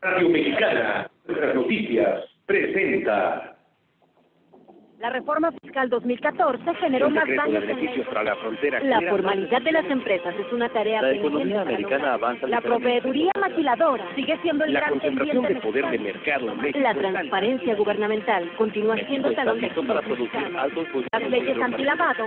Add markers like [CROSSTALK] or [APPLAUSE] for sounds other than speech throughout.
Radio Mexicana, nuestras noticias, presenta. La reforma fiscal 2014 generó más daños la formalidad de las empresas es una tarea La economía americana avanza. La proveeduría maquiladora sigue siendo el la gran concentración de poder de mercado La transparencia gubernamental continúa siendo talón para producir Las leyes antilavado.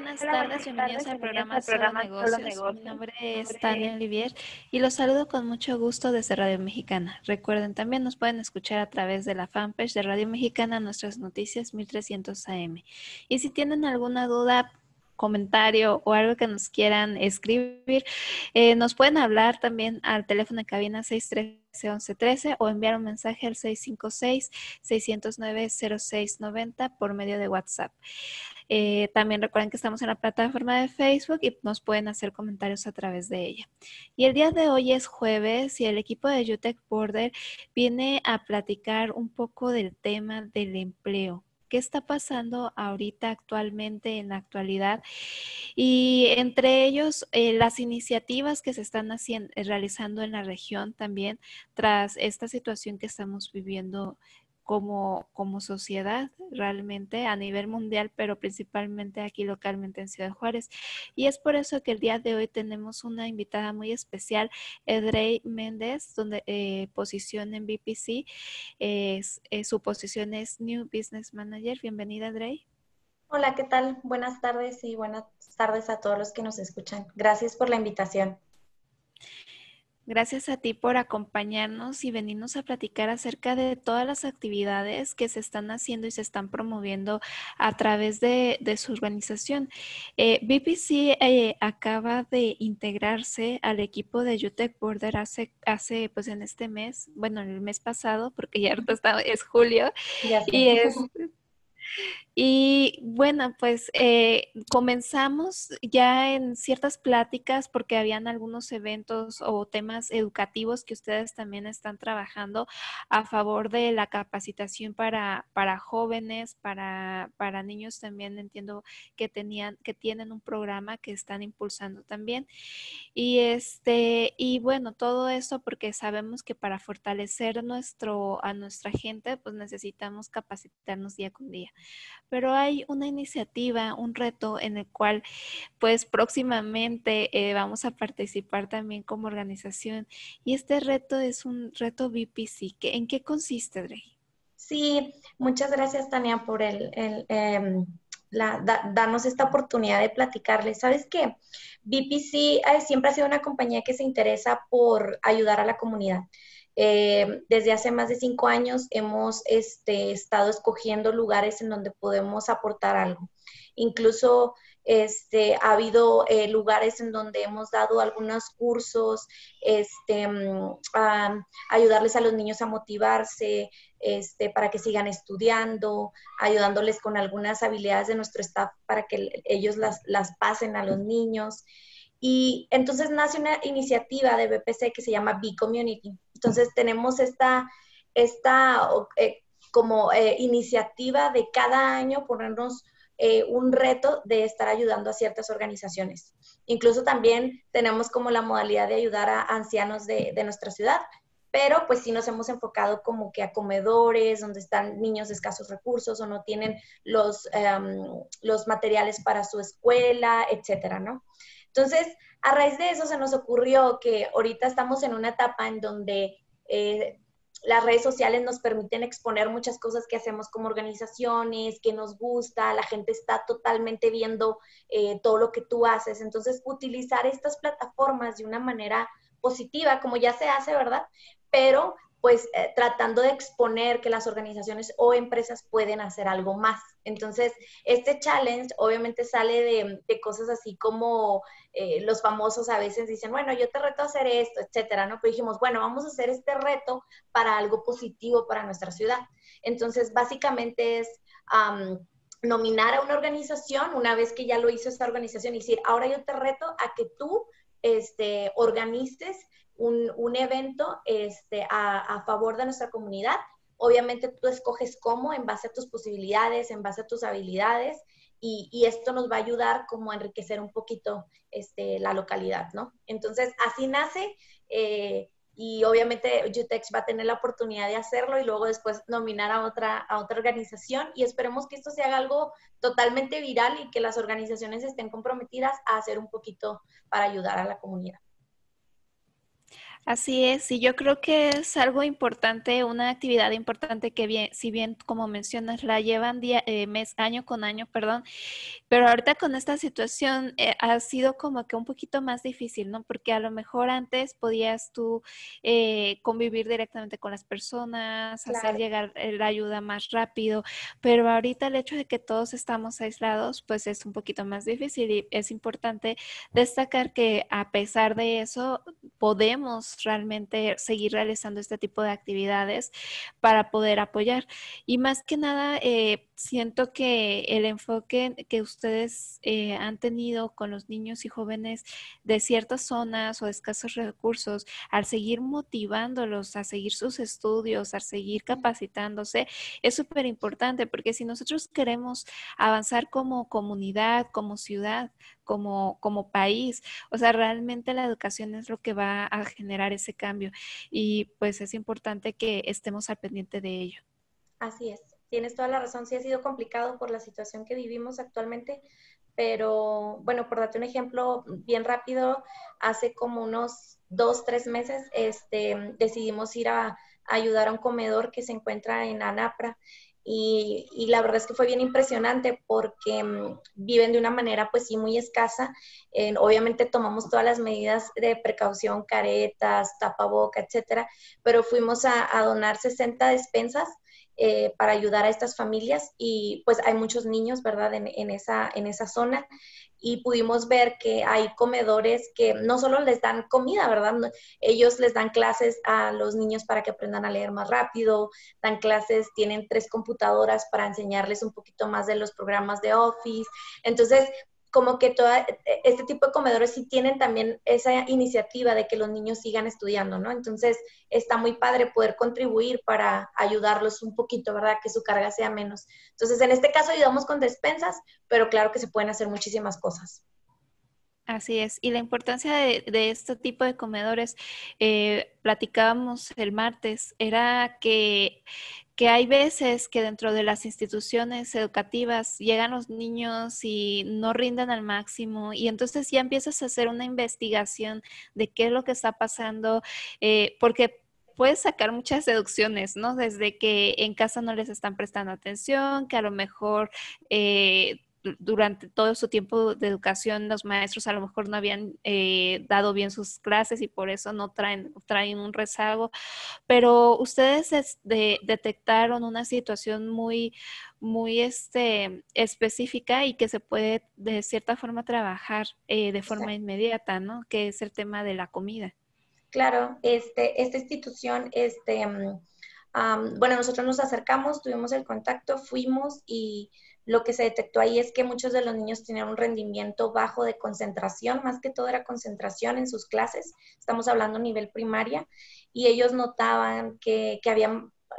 buenas tardes. Bienvenidos al programa, Negocios. Mi nombre es Tania Olivier y los saludo con mucho gusto desde Radio Mexicana. Recuerden, también nos pueden escuchar a través de la fanpage de Radio Mexicana Nuestras Noticias 1300 AM. Y si tienen alguna duda, comentario o algo que nos quieran escribir, eh, nos pueden hablar también al teléfono de cabina 613-1113 o enviar un mensaje al 656-609-0690 por medio de WhatsApp. Eh, también recuerden que estamos en la plataforma de Facebook y nos pueden hacer comentarios a través de ella. Y el día de hoy es jueves y el equipo de UTEC Border viene a platicar un poco del tema del empleo qué está pasando ahorita actualmente en la actualidad y entre ellos eh, las iniciativas que se están realizando en la región también tras esta situación que estamos viviendo como, como sociedad realmente a nivel mundial, pero principalmente aquí localmente en Ciudad Juárez. Y es por eso que el día de hoy tenemos una invitada muy especial, Edrey Méndez, donde eh, posición en BPC, eh, su posición es New Business Manager. Bienvenida, Edrey. Hola, ¿qué tal? Buenas tardes y buenas tardes a todos los que nos escuchan. Gracias por la invitación. Gracias a ti por acompañarnos y venirnos a platicar acerca de todas las actividades que se están haciendo y se están promoviendo a través de, su organización. Eh, BPC eh, acaba de integrarse al equipo de UTEC Border hace, pues en este mes, bueno, en el mes pasado, porque ya está, es julio. y es, y bueno, pues eh, comenzamos ya en ciertas pláticas porque habían algunos eventos o temas educativos que ustedes también están trabajando a favor de la capacitación para, para jóvenes, para, para niños también entiendo que tenían, que tienen un programa que están impulsando también. Y este, y bueno, todo eso porque sabemos que para fortalecer nuestro, a nuestra gente, pues necesitamos capacitarnos día con día. Pero hay una iniciativa, un reto en el cual pues próximamente eh, vamos a participar también como organización. Y este reto es un reto BPC. ¿En qué consiste, Drey? Sí, muchas gracias, Tania, por el, em, darnos esta oportunidad de platicarles. ¿Sabes qué? BPC eh, siempre ha sido una compañía que se interesa por ayudar a la comunidad. Eh, desde hace más de cinco años hemos este, estado escogiendo lugares en donde podemos aportar algo. Incluso este, ha habido eh, lugares en donde hemos dado algunos cursos, este, mm, ayudarles a los niños a motivarse este, para que sigan estudiando, ayudándoles con algunas habilidades de nuestro staff para que ellos las, las pasen a los niños. Y entonces nace una iniciativa de BPC que se llama B Community. Entonces tenemos esta, esta eh, como eh, iniciativa de cada año ponernos eh, un reto de estar ayudando a ciertas organizaciones. Incluso también tenemos como la modalidad de ayudar a ancianos de, de nuestra ciudad, pero pues sí nos hemos enfocado como que a comedores, donde están niños de escasos recursos o no tienen los, em, los materiales para su escuela, etcétera, ¿no? Entonces, a raíz de eso se nos ocurrió que ahorita estamos en una etapa en donde eh, las redes sociales nos permiten exponer muchas cosas que hacemos como organizaciones, que nos gusta, la gente está totalmente viendo eh, todo lo que tú haces. Entonces, utilizar estas plataformas de una manera positiva, como ya se hace, ¿verdad? Pero pues eh, tratando de exponer que las organizaciones o empresas pueden hacer algo más. Entonces, este challenge obviamente sale de, cosas así como eh, los famosos a veces dicen, bueno, yo te reto a hacer esto, etcétera, ¿no? Pero dijimos, bueno, vamos a hacer este reto para algo positivo para nuestra ciudad. Entonces, básicamente es... nominar a una organización, una vez que ya lo hizo esta organización, y decir, ahora yo te reto a que tú este, organices un, evento este, a, favor de nuestra comunidad. Obviamente tú escoges cómo en base a tus posibilidades, en base a tus habilidades y, esto nos va a ayudar como a enriquecer un poquito este, la localidad, ¿no? Entonces, así nace eh, y obviamente UTEX va a tener la oportunidad de hacerlo y luego después nominar a otra, a otra organización y esperemos que esto se haga algo totalmente viral y que las organizaciones estén comprometidas a hacer un poquito para ayudar a la comunidad. Así es, y yo creo que es algo importante, una actividad importante que si bien como mencionas la llevan día, eh, mes, año con año, perdón, pero ahorita con esta situación eh, ha sido como que un poquito más difícil, ¿no? Porque a lo mejor antes podías tú eh, convivir directamente con las personas, hacer llegar la ayuda más rápido, pero ahorita el hecho de que todos estamos aislados, pues es un poquito más difícil y es importante destacar que a pesar de eso podemos realmente seguir realizando este tipo de actividades para poder apoyar. Y más que nada, eh, siento que el enfoque que ustedes eh, han tenido con los niños y jóvenes de ciertas zonas o de escasos recursos, al seguir motivándolos a seguir sus estudios, al seguir capacitándose, es súper importante porque si nosotros queremos avanzar como comunidad, como ciudad, como, como país. O sea, realmente la educación es lo que va a generar ese cambio y pues es importante que estemos al pendiente de ello. Así es tienes toda la razón, sí ha sido complicado por la situación que vivimos actualmente, pero bueno, por darte un ejemplo bien rápido, hace como unos dos, tres meses este, decidimos ir a, ayudar a un comedor que se encuentra en Anapra y, la verdad es que fue bien impresionante porque mm, viven de una manera pues sí muy escasa. obviamente tomamos todas las medidas de precaución, caretas, tapaboca, etcétera, pero fuimos a, a donar 60 despensas eh, para ayudar a estas familias y pues hay muchos niños, ¿verdad? En, en, esa, en esa zona y pudimos ver que hay comedores que no solo les dan comida, ¿verdad? Ellos les dan clases a los niños para que aprendan a leer más rápido, dan clases, tienen tres computadoras para enseñarles un poquito más de los programas de Office. Entonces, como que todo e, e, este tipo de comedores sí tienen también esa iniciativa de que los niños sigan estudiando, ¿no? Entonces está muy padre poder contribuir para ayudarlos un poquito, ¿verdad? Que su carga sea menos. Entonces, en este caso ayudamos con despensas, pero claro que se pueden hacer muchísimas cosas. Así es, y la importancia de, este tipo de comedores, eh, platicábamos el martes, era que que hay veces que dentro de las instituciones educativas llegan los niños y no rinden al máximo y entonces ya empiezas a hacer una investigación de qué es lo que está pasando, eh, porque puedes sacar muchas deducciones, ¿no? Desde que en casa no les están prestando atención, que a lo mejor... Eh, durante todo su tiempo de educación los maestros a lo mejor no habían eh, dado bien sus clases y por eso no traen, traen un rezago, pero ustedes este, detectaron una situación muy, muy este, específica y que se puede de cierta forma trabajar eh, de forma inmediata, ¿no? Que es el tema de la comida. Claro, este, esta institución, este, mm, bueno, nosotros nos acercamos, tuvimos el contacto, fuimos y lo que se detectó ahí es que muchos de los niños tenían un rendimiento bajo de concentración, más que todo era concentración en sus clases, estamos hablando a nivel primaria, y ellos notaban que,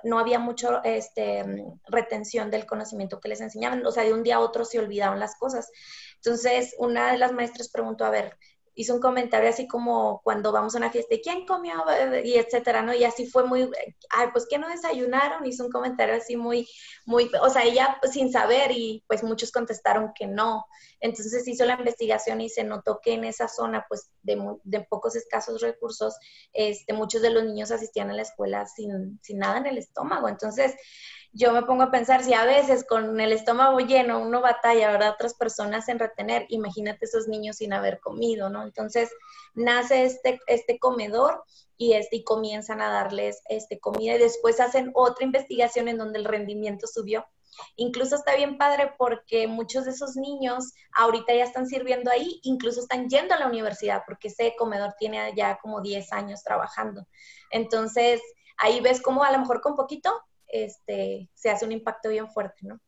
no había mucho este, retención del conocimiento que les enseñaban, o sea, de un día a otro se olvidaban las cosas. Entonces, una de las maestras preguntó, a ver, hizo un comentario así como cuando vamos a una fiesta, ¿quién comió? Y etcétera, ¿no? Y así fue muy, ay, pues que no desayunaron, hizo un comentario así muy, muy, o sea, ella sin saber y pues muchos contestaron que no. Entonces hizo la investigación y se notó que en esa zona, pues de, de pocos escasos recursos, este, muchos de los niños asistían a la escuela sin, sin nada en el estómago. Entonces, yo me pongo a pensar, si a veces con el estómago lleno uno batalla, ¿verdad? Otras personas en retener, imagínate esos niños sin haber comido, ¿no? Entonces nace este, este comedor y, este, comienzan a darles este, comida y después hacen otra investigación en donde el rendimiento subió. Incluso está bien padre porque muchos de esos niños ahorita ya están sirviendo ahí, incluso están yendo a la universidad porque ese comedor tiene ya como 10 años trabajando. Entonces, ahí ves cómo a lo mejor con poquito este, se hace un impacto bien fuerte, ¿no?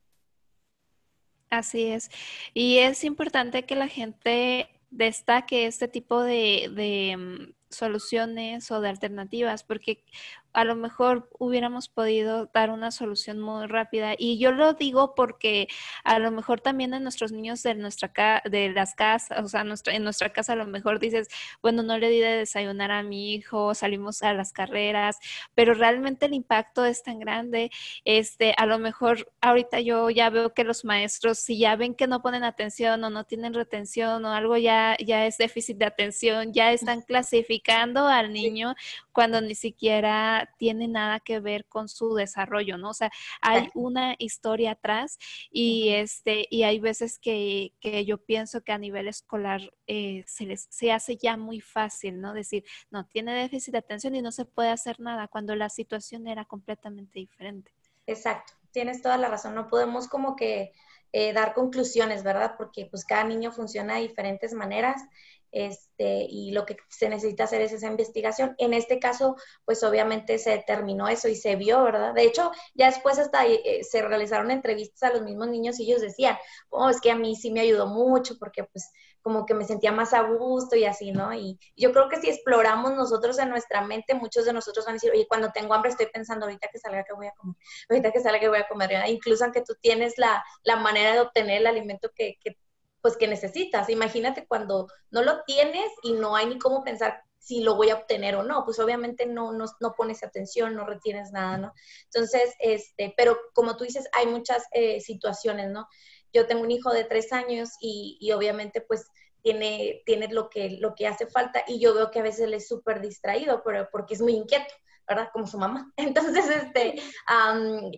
Así es. Y es importante que la gente destaque este tipo de, de, mm, soluciones o de alternativas, porque a lo mejor hubiéramos podido dar una solución muy rápida. Y yo lo digo porque a lo mejor también en nuestros niños de, nuestra de las casas, o sea, nuestra, en nuestra casa a lo mejor dices, bueno, no le di de desayunar a mi hijo, salimos a las carreras, pero realmente el impacto es tan grande. Este, a lo mejor ahorita yo ya veo que los maestros, si ya ven que no ponen atención o no tienen retención o algo ya, ya es déficit de atención, ya están [LAUGHS] clasificando al niño cuando ni siquiera tiene nada que ver con su desarrollo, ¿no? O sea, hay una historia atrás y, este, y hay veces que, que yo pienso que a nivel escolar eh, se, les, se hace ya muy fácil, ¿no? Decir, no, tiene déficit de atención y no se puede hacer nada cuando la situación era completamente diferente. Exacto, tienes toda la razón, no podemos como que... Eh, dar conclusiones, ¿verdad? Porque pues cada niño funciona de diferentes maneras este, y lo que se necesita hacer es esa investigación. En este caso, pues obviamente se determinó eso y se vio, ¿verdad? De hecho, ya después hasta eh, eh, se realizaron entrevistas a los mismos niños y ellos decían, oh, es que a mí sí me ayudó mucho porque pues como que me sentía más a gusto y así, ¿no? Y yo creo que si exploramos nosotros en nuestra mente, muchos de nosotros van a decir, oye, cuando tengo hambre estoy pensando ahorita que salga que voy a comer, ahorita que salga que voy a comer, incluso aunque tú tienes la, la manera de obtener el alimento que, que pues que necesitas. Imagínate cuando no lo tienes y no hay ni cómo pensar si lo voy a obtener o no, pues obviamente no, no, no pones atención, no retienes nada, ¿no? Entonces, este, pero como tú dices, hay muchas eh, situaciones, ¿no? Yo tengo un hijo de tres años y, y obviamente pues tiene, tiene lo, que, lo que hace falta y yo veo que a veces le es súper distraído pero porque es muy inquieto. ¿verdad? Como su mamá. [LAUGHS] Entonces, este,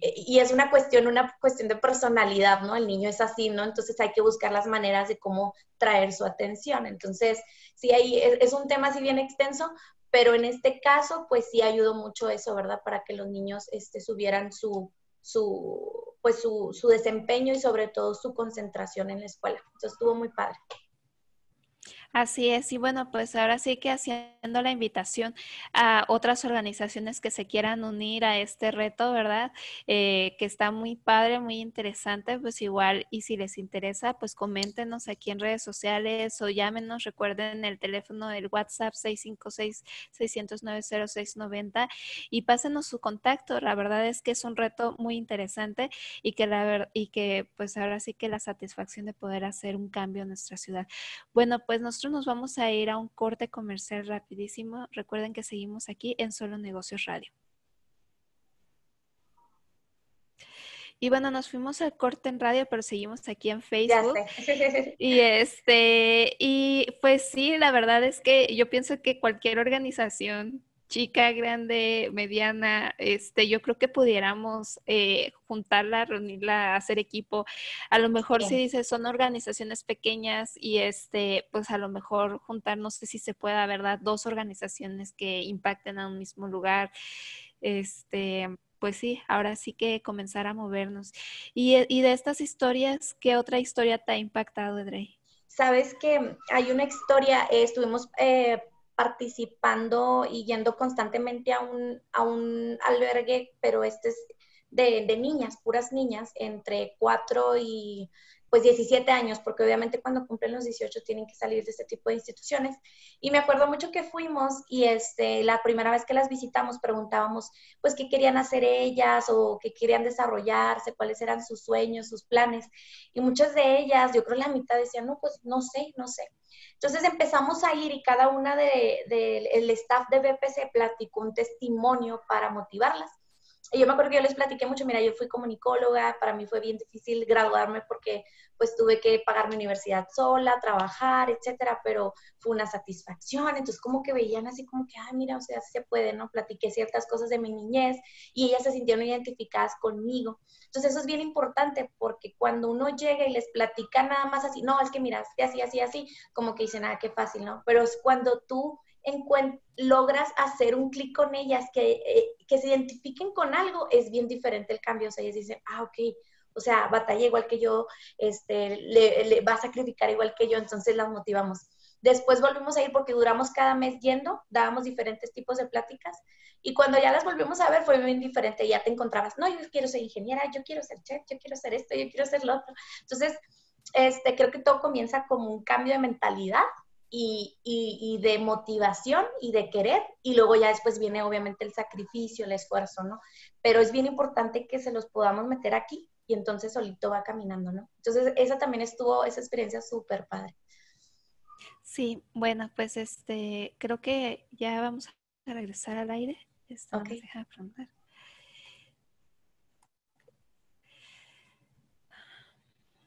y es una cuestión, una cuestión de personalidad, ¿no? El niño es así, ¿no? Entonces hay que buscar las maneras de cómo traer su atención. Entonces, sí, ahí es, un tema así bien extenso, pero en este caso, pues sí ayudó mucho eso, ¿verdad? Para que los niños este, subieran su, su, pues, su, su desempeño y sobre todo su concentración en la escuela. Entonces, estuvo muy padre. Así es, y bueno, pues ahora sí que haciendo la invitación a otras organizaciones que se quieran unir a este reto, ¿verdad? Eh, que está muy padre, muy interesante, pues igual, y si les interesa, pues coméntenos aquí en redes sociales o llámenos, recuerden el teléfono del WhatsApp 656-609-0690 y pásenos su contacto. La verdad es que es un reto muy interesante y que, la, y que pues ahora sí que la satisfacción de poder hacer un cambio en nuestra ciudad. Bueno, pues nos nosotros nos vamos a ir a un corte comercial rapidísimo. Recuerden que seguimos aquí en Solo Negocios Radio. Y bueno, nos fuimos al corte en radio, pero seguimos aquí en Facebook. Y este, y pues sí, la verdad es que yo pienso que cualquier organización chica, grande, mediana, este, yo creo que pudiéramos eh, juntarla, reunirla, hacer equipo. A lo mejor si dices son organizaciones pequeñas y este, pues a lo mejor juntar, no sé si se pueda, ¿verdad? Dos organizaciones que impacten a un mismo lugar. Este, pues sí, ahora sí que comenzar a movernos. Y, eh, de estas historias, ¿qué otra historia te ha impactado, Edrey? Sabes que hay una historia, estuvimos eh, participando y yendo constantemente a un, a un albergue, pero este es de, de niñas, puras niñas, entre cuatro y pues 17 años, porque obviamente cuando cumplen los 18 tienen que salir de este tipo de instituciones. Y me acuerdo mucho que fuimos y este, la primera vez que las visitamos preguntábamos pues qué querían hacer ellas o qué querían desarrollarse, cuáles eran sus sueños, sus planes. Y muchas de ellas, yo creo la mitad decían, no, pues no sé, no sé. Entonces empezamos a ir y cada una del de, de, staff de BPC platicó un testimonio para motivarlas yo me acuerdo que yo les platiqué mucho, mira, yo fui comunicóloga, para mí fue bien difícil graduarme porque pues tuve que pagar mi universidad sola, trabajar, etcétera, pero fue una satisfacción, entonces como que veían así como que, ay, mira, o sea, así se puede, ¿no? Platiqué ciertas cosas de mi niñez y ellas se sintieron identificadas conmigo. Entonces eso es bien importante porque cuando uno llega y les platica nada más así, no, es que mira, así, así, así, así, como que dicen, ah, qué fácil, ¿no? Pero es cuando tú logras hacer un clic con ellas, que, eh, que se identifiquen con algo, es bien diferente el cambio. O sea, ellas dicen, ah, ok, o sea, batalla igual que yo, este, le, vas a criticar igual que yo, entonces las motivamos. Después volvimos a ir porque duramos cada mes yendo, dábamos diferentes tipos de pláticas y cuando ya las volvimos a ver fue bien diferente, ya te encontrabas, no, yo quiero ser ingeniera, yo quiero ser chef, yo quiero ser esto, yo quiero ser lo otro. Entonces, este, creo que todo comienza como un cambio de mentalidad y, y, y, de motivación y de querer, y luego ya después viene obviamente el sacrificio, el esfuerzo, ¿no? Pero es bien importante que se los podamos meter aquí y entonces solito va caminando, ¿no? Entonces, esa también estuvo, esa experiencia súper padre. Sí, bueno, pues este, creo que ya vamos a regresar al aire. Esto okay. deja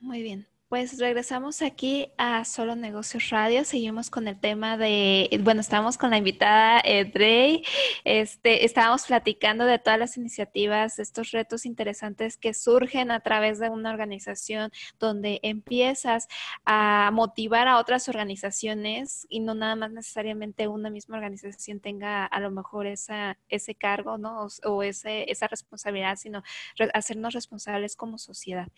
Muy bien. Pues regresamos aquí a Solo Negocios Radio. Seguimos con el tema de, bueno, estábamos con la invitada edré, eh, Este, estábamos platicando de todas las iniciativas, estos retos interesantes que surgen a través de una organización donde empiezas a motivar a otras organizaciones y no nada más necesariamente una misma organización tenga a lo mejor ese cargo, ¿no? O, esa responsabilidad, sino hacernos responsables como sociedad.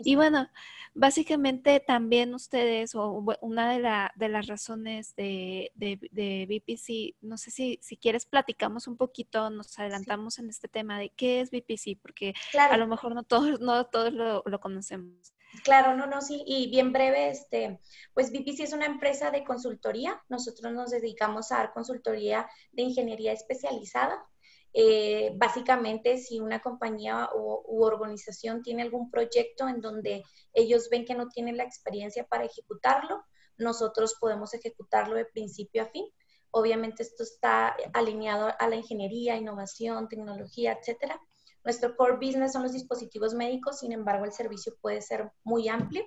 Y bueno, básicamente también ustedes, o una de, las razones de, de, BPC, no sé si, si quieres platicamos un poquito, nos adelantamos en este tema de qué es BPC, porque a lo mejor no todos, no todos lo, lo, conocemos. Claro, no, no, sí, y bien breve, este, pues BPC es una empresa de consultoría, nosotros nos dedicamos a dar consultoría de ingeniería especializada eh, básicamente, si una compañía u organización tiene algún proyecto en donde ellos ven que no tienen la experiencia para ejecutarlo, nosotros podemos ejecutarlo de principio a fin. Obviamente esto está alineado a la ingeniería, innovación, tecnología, etcétera. Nuestro core business son los dispositivos médicos, sin embargo el servicio puede ser muy amplio.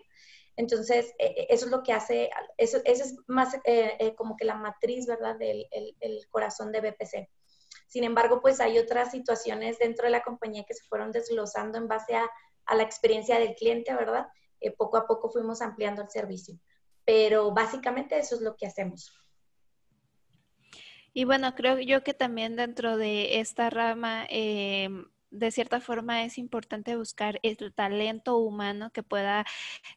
Entonces, e, e, eso es lo que hace, eso, es más eh, eh, como que la matriz, ¿verdad?, del corazón de BPC. Sin embargo, pues hay otras situaciones dentro de la compañía que se fueron desglosando en base a, la experiencia del cliente, ¿verdad? Eh, poco a poco fuimos ampliando el servicio. Pero básicamente eso es lo que hacemos. Y bueno, creo yo que también dentro de esta rama eh, de cierta forma es importante buscar el talento humano que pueda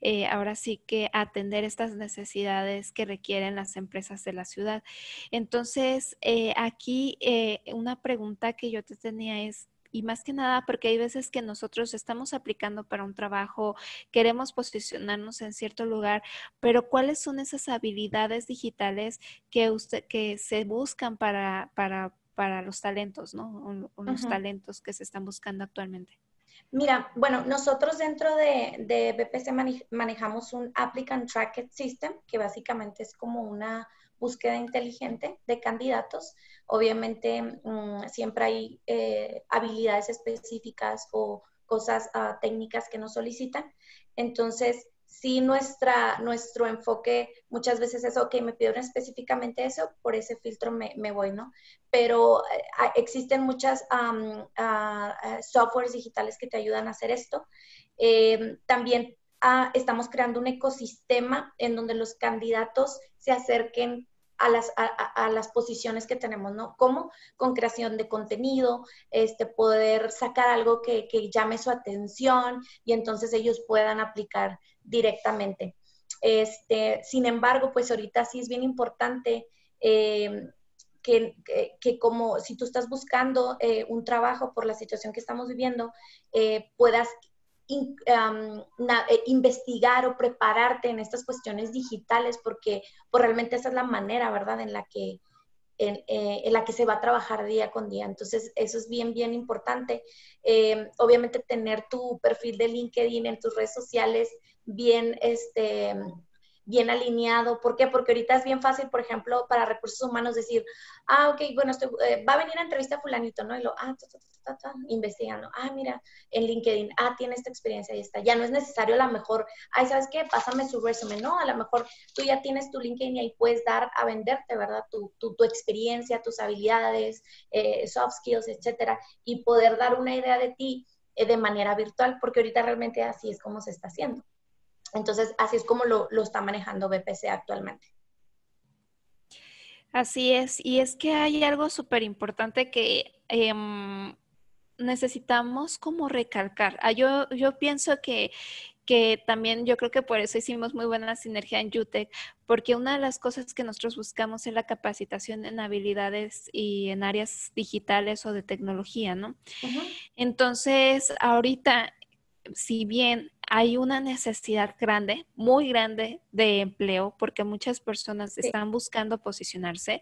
eh, ahora sí que atender estas necesidades que requieren las empresas de la ciudad. Entonces, eh, aquí eh, una pregunta que yo te tenía es, y más que nada porque hay veces que nosotros estamos aplicando para un trabajo, queremos posicionarnos en cierto lugar, pero ¿cuáles son esas habilidades digitales que usted que se buscan para para para los talentos, ¿no? Unos talentos que se están buscando actualmente. Mira, bueno, nosotros dentro de, de BPC manejamos un Applicant Tracking System, que básicamente es como una búsqueda inteligente de candidatos. Obviamente mm, siempre hay eh, habilidades específicas o cosas ah, técnicas que nos solicitan. Entonces, si nuestra, nuestro enfoque muchas veces es, ok, me pidieron específicamente eso, por ese filtro me, voy, ¿no? Pero eh, existen muchas softwares digitales que te ayudan a hacer esto. Em, también ah, estamos creando un ecosistema en donde los candidatos se acerquen a las, a, las posiciones que tenemos, ¿no? Como con creación de contenido, este, poder sacar algo que, llame su atención y entonces ellos puedan aplicar directamente. Este, sin embargo, pues ahorita sí es bien importante eh, que, como si tú estás buscando eh, un trabajo por la situación que estamos viviendo, eh, puedas eh, investigar o prepararte en estas cuestiones digitales, porque pues, realmente esa es la manera, ¿verdad?, en la que... Eh, en, la que se va a trabajar día con día. Entonces, eso es bien, bien importante. Em, obviamente, tener tu perfil de LinkedIn en tus redes sociales bien, este, bien alineado. ¿Por qué? Porque ahorita es bien fácil, por ejemplo, para recursos humanos decir, ah, ok, bueno, eh, va a venir a entrevista fulanito, ¿no? Y lo, ah, investigando, ah, mira, en LinkedIn, ah, tiene esta experiencia y está. Ya no es necesario a lo mejor, ay, ¿sabes qué? Pásame su resumen, ¿no? A lo mejor tú ya tienes tu LinkedIn y ahí puedes dar a venderte, ¿verdad? Tu, experiencia, tus habilidades, eh, soft skills, etcétera, y poder dar una idea de ti eh, de manera virtual, porque ahorita realmente así es como se está haciendo. Entonces, así es como lo, está manejando BPC actualmente. Así es, y es que hay algo súper importante que em, necesitamos como recalcar. Ah, yo, yo pienso que, que también yo creo que por eso hicimos muy buena sinergia en UTEC, porque una de las cosas que nosotros buscamos es la capacitación en habilidades y en áreas digitales o de tecnología, ¿no? Entonces, ahorita, si bien hay una necesidad grande, muy grande de empleo, porque muchas personas están buscando posicionarse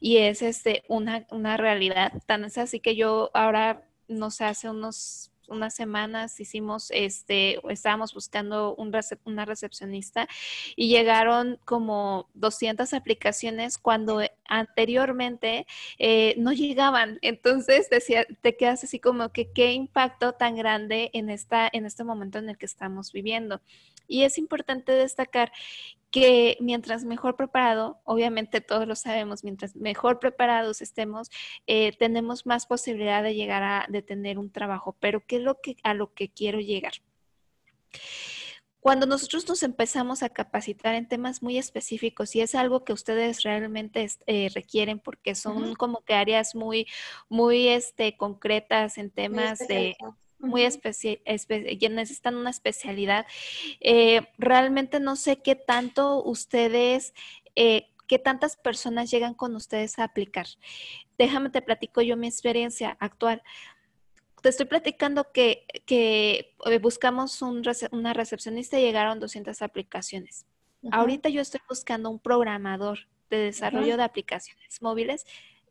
y es este, una, una realidad. Tan es así que yo ahora, no sé, hace unos unas semanas hicimos, este, estábamos buscando un una recepcionista y llegaron como 200 aplicaciones cuando anteriormente eh, no llegaban. Entonces decía, te quedas así como que qué impacto tan grande en, esta, en este momento en el que estamos viviendo. Y es importante destacar que mientras mejor preparado, obviamente todos lo sabemos, mientras mejor preparados estemos, eh, tenemos más posibilidad de llegar a de tener un trabajo. Pero ¿qué es lo que, a lo que quiero llegar? Cuando nosotros nos empezamos a capacitar en temas muy específicos y es algo que ustedes realmente eh, requieren porque son como que áreas muy, muy este, concretas en temas de muy especial, que necesitan una especialidad. Eh, realmente no sé qué tanto ustedes, eh, qué tantas personas llegan con ustedes a aplicar. Déjame te platico yo mi experiencia actual. Te estoy platicando que, que eh, buscamos una recepcionista y llegaron 200 aplicaciones. Ahorita yo estoy buscando un programador de desarrollo de aplicaciones móviles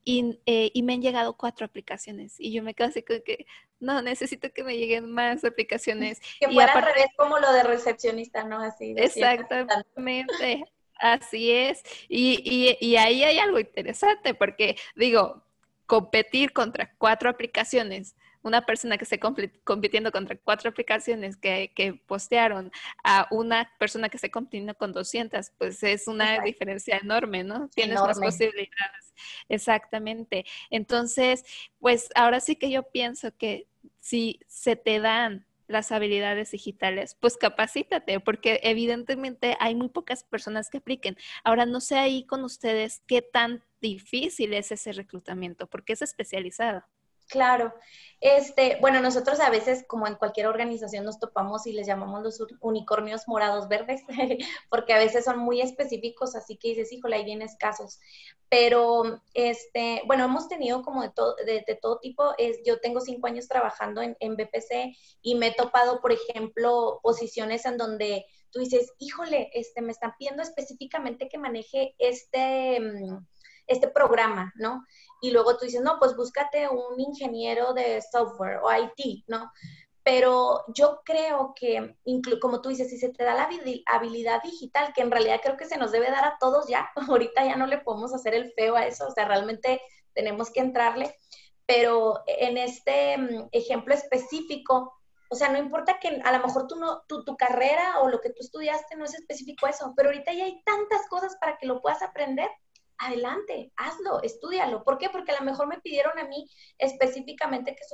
eh, y, me han llegado cuatro aplicaciones y yo me quedo así con que no, necesito que me lleguen más aplicaciones. [LAUGHS] Que y fuera al como lo de recepcionista, ¿no? Así. Exactamente, así es. Y, y, y ahí hay algo interesante porque digo, competir contra cuatro aplicaciones una persona que esté compitiendo contra cuatro aplicaciones que, postearon a una persona que esté compitiendo con 200, pues es una diferencia enorme, ¿no? Tienes más posibilidades. Exactamente. Entonces, pues ahora sí que yo pienso que si se te dan las habilidades digitales, pues capacítate, porque evidentemente hay muy pocas personas que apliquen. Ahora, no sé ahí con ustedes qué tan difícil es ese reclutamiento, porque es especializado. Claro. Este, bueno, nosotros a veces, como en cualquier organización, nos topamos y les llamamos los unicornios morados verdes, [LAUGHS] porque a veces son muy específicos, así que dices, híjole, hay bien escasos. Pero, este, bueno, hemos tenido como de, todo, de, todo tipo. Es, yo tengo cinco años trabajando en, BPC y me he topado, por ejemplo, posiciones en donde tú dices, híjole, este, me están pidiendo específicamente que maneje este, mm, este programa, ¿no? y luego tú dices, no, pues búscate un ingeniero de software o IT, ¿no? Pero yo creo que, como tú dices, si se te da la habilidad digital, que en realidad creo que se nos debe dar a todos ya, [LAUGHS] ahorita ya no le podemos hacer el feo a eso, o sea, realmente tenemos que entrarle, pero en este mm, ejemplo específico, o sea, no importa que a lo mejor tú no, tu, tu carrera o lo que tú estudiaste no es específico a eso, pero ahorita ya hay tantas cosas para que lo puedas aprender adelante, hazlo, estudialo. ¿Por qué? Porque a lo mejor me pidieron a mí específicamente que,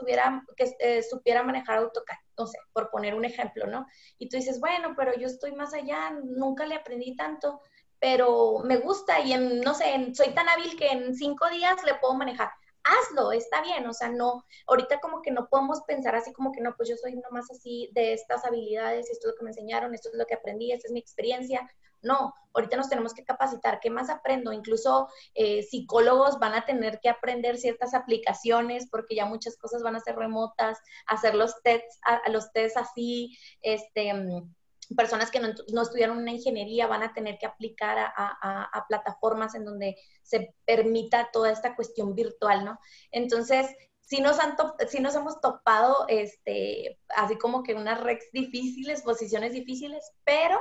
que eh, supiera manejar AutoCAD, no sé, por poner un ejemplo, ¿no? Y tú dices, bueno, pero yo estoy más allá, nunca le aprendí tanto, pero me gusta y no sé, soy tan hábil que en cinco días le puedo manejar. Hazlo, está bien, o sea, no, ahorita como que no podemos pensar así como que no, pues yo soy nomás así de estas habilidades, esto es lo que me enseñaron, esto es lo que aprendí, esta es mi experiencia, no, ahorita nos tenemos que capacitar, ¿qué más aprendo? Incluso eh, psicólogos van a tener que aprender ciertas aplicaciones porque ya muchas cosas van a ser remotas, hacer los tests, los así, este, personas que no, estudiaron una ingeniería van a tener que aplicar a, plataformas en donde se permita toda esta cuestión virtual, ¿no? Entonces, si nos, nos hemos topado, este, así como que unas redes difíciles, posiciones difíciles, pero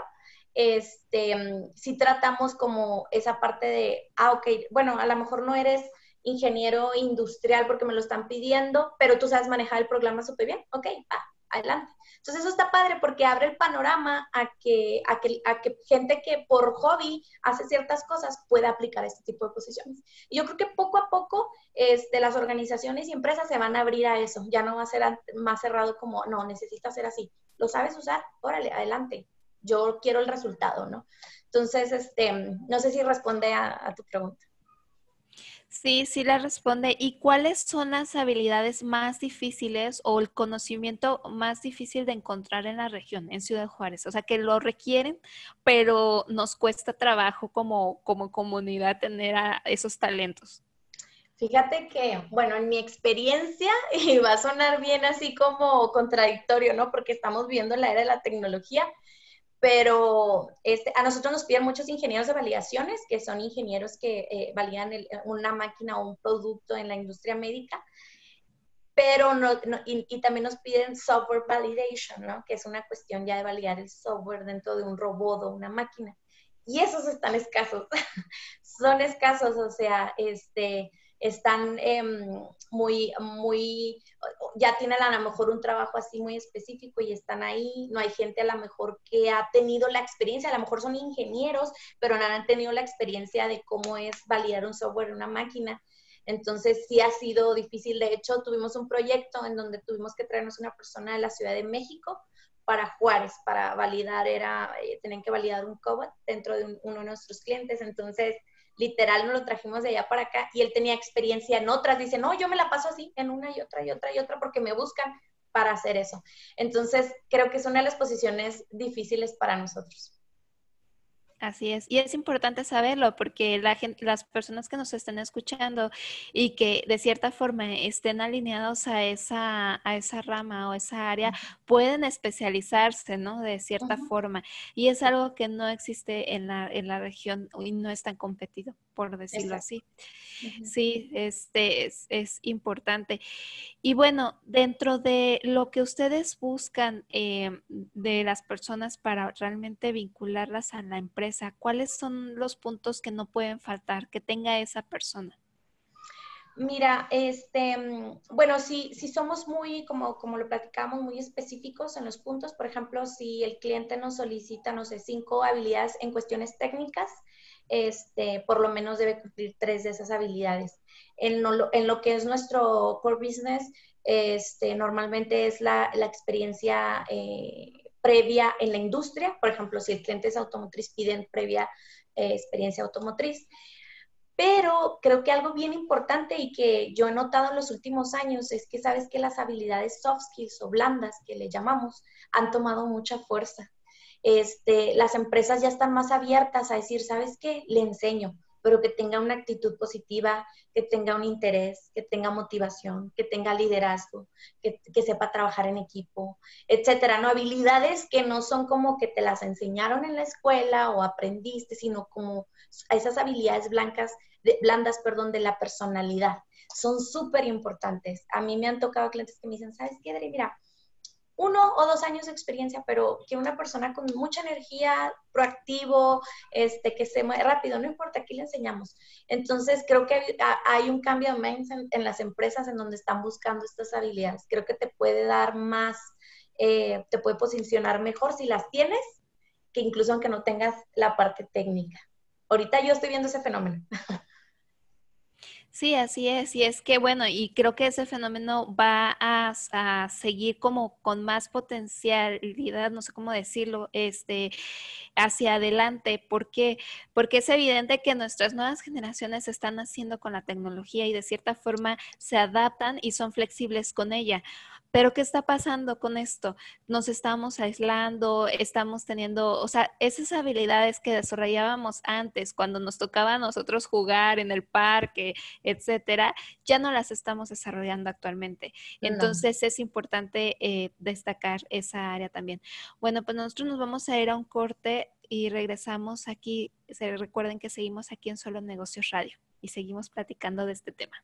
este, mm, si tratamos como esa parte de, ah, ok, bueno, a lo mejor no eres ingeniero industrial porque me lo están pidiendo, pero tú sabes manejar el programa súper bien, ok, adelante. Entonces eso está padre porque abre el panorama a que, gente que por hobby hace ciertas cosas pueda aplicar este tipo de posiciones. Y yo creo que poco a poco este, las organizaciones y empresas se van a abrir a eso. Ya no va a ser más cerrado como, no, necesitas ser así. ¿Lo sabes usar? Órale, adelante yo quiero el resultado, ¿no? Entonces, este, no sé si responde a, tu pregunta. Sí, sí la responde. ¿Y cuáles son las habilidades más difíciles o el conocimiento más difícil de encontrar en la región, en Ciudad Juárez? O sea, que lo requieren, pero nos cuesta trabajo como, como comunidad tener a esos talentos. Fíjate que, bueno, en mi experiencia, [LAUGHS] y va a sonar bien así como contradictorio, ¿no? Porque estamos viendo la era de la tecnología, pero este, a nosotros nos piden muchos ingenieros de validaciones, que son ingenieros que eh, validan una máquina o un producto en la industria médica, pero y, y, también nos piden software validation, ¿no? que es una cuestión ya de validar el software dentro de un robot o una máquina. Y esos están escasos, [LAUGHS] son escasos, o sea, este, están em, muy, muy, ya tienen a lo mejor un trabajo así muy específico y están ahí, no hay gente a lo mejor que ha tenido la experiencia, a lo mejor son ingenieros, pero no han tenido la experiencia de cómo es validar un software en una máquina. Entonces sí ha sido difícil. De hecho, tuvimos un proyecto en donde tuvimos que traernos una persona de la Ciudad de México para Juárez, para validar, era, eh, tenían que validar un COBOT dentro de uno de nuestros clientes. Entonces, literal nos lo trajimos de allá para acá y él tenía experiencia en otras. Dice, no, yo me la paso así, en una y otra y otra y otra, porque me buscan para hacer eso. Entonces, creo que son de las posiciones difíciles para nosotros. Así es, y es importante saberlo porque la gente, las personas que nos estén escuchando y que de cierta forma estén alineados a esa, a esa rama o esa área pueden especializarse, ¿no? De cierta forma. Y es algo que no existe en la, en la región y no es tan competido por decirlo así. Sí, este es, importante. Y bueno, dentro de lo que ustedes buscan em, de las personas para realmente vincularlas a la empresa, ¿cuáles son los puntos que no pueden faltar que tenga esa persona? Mira, este, mm, bueno, si, si somos muy, como, como lo platicamos, muy específicos en los puntos, por ejemplo, si el cliente nos solicita, no sé, cinco habilidades en cuestiones técnicas, este, por lo menos debe cumplir tres de esas habilidades. En lo, que es nuestro core business, este, normalmente es la, experiencia eh, previa en la industria, por ejemplo, si el cliente es automotriz, piden previa eh, experiencia automotriz. Pero creo que algo bien importante y que yo he notado en los últimos años es que sabes que las habilidades soft skills o blandas que le llamamos han tomado mucha fuerza este, las empresas ya están más abiertas a decir, ¿sabes qué? Le enseño, pero que tenga una actitud positiva, que tenga un interés, que tenga motivación, que tenga liderazgo, que, sepa trabajar en equipo, etcétera, ¿no? Habilidades que no son como que te las enseñaron en la escuela o aprendiste, sino como esas habilidades blancas, blandas, perdón, de la personalidad. Son súper importantes. A mí me han tocado clientes que me dicen, ¿sabes qué, Mira, uno o dos años de experiencia, pero que una persona con mucha energía, proactivo, este, que se mueve rápido, no importa, aquí le enseñamos. Entonces, creo que hay un cambio de mindset en, las empresas en donde están buscando estas habilidades. Creo que te puede dar más, eh, te puede posicionar mejor si las tienes, que incluso aunque no tengas la parte técnica. Ahorita yo estoy viendo ese fenómeno. [LAUGHS] Sí, así es. Y es que, bueno, y creo que ese fenómeno va a, seguir como con más potencialidad, no sé cómo decirlo, este, hacia adelante, porque, porque es evidente que nuestras nuevas generaciones están haciendo con la tecnología y de cierta forma se adaptan y son flexibles con ella. Pero ¿qué está pasando con esto? Nos estamos aislando, estamos teniendo, o sea, esas habilidades que desarrollábamos antes cuando nos tocaba a nosotros jugar en el parque, etcétera, ya no las estamos desarrollando actualmente. Entonces es importante eh, destacar esa área también. Bueno, pues nosotros nos vamos a ir a un corte y regresamos aquí. Se recuerden que seguimos aquí en Solo Negocios Radio y seguimos platicando de este tema.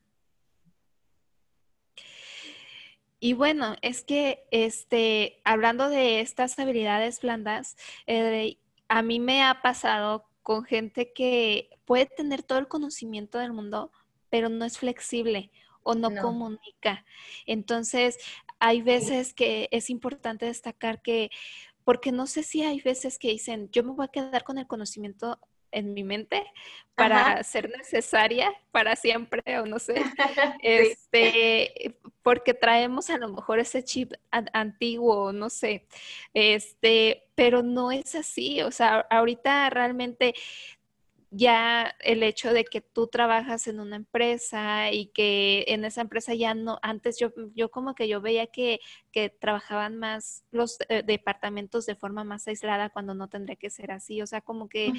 Y bueno, es que este, hablando de estas habilidades blandas, eh, a mí me ha pasado con gente que puede tener todo el conocimiento del mundo, pero no es flexible o no, no. comunica. Entonces, hay veces que es importante destacar que, porque no sé si hay veces que dicen, yo me voy a quedar con el conocimiento en mi mente para ser necesaria para siempre o no sé, [LAUGHS] este, porque traemos a lo mejor ese chip antiguo, no sé, este, pero no es así, o sea, ahorita realmente ya el hecho de que tú trabajas en una empresa y que en esa empresa ya no, antes yo, yo como que yo veía que, que trabajaban más los eh, departamentos de forma más aislada cuando no tendría que ser así, o sea, como que,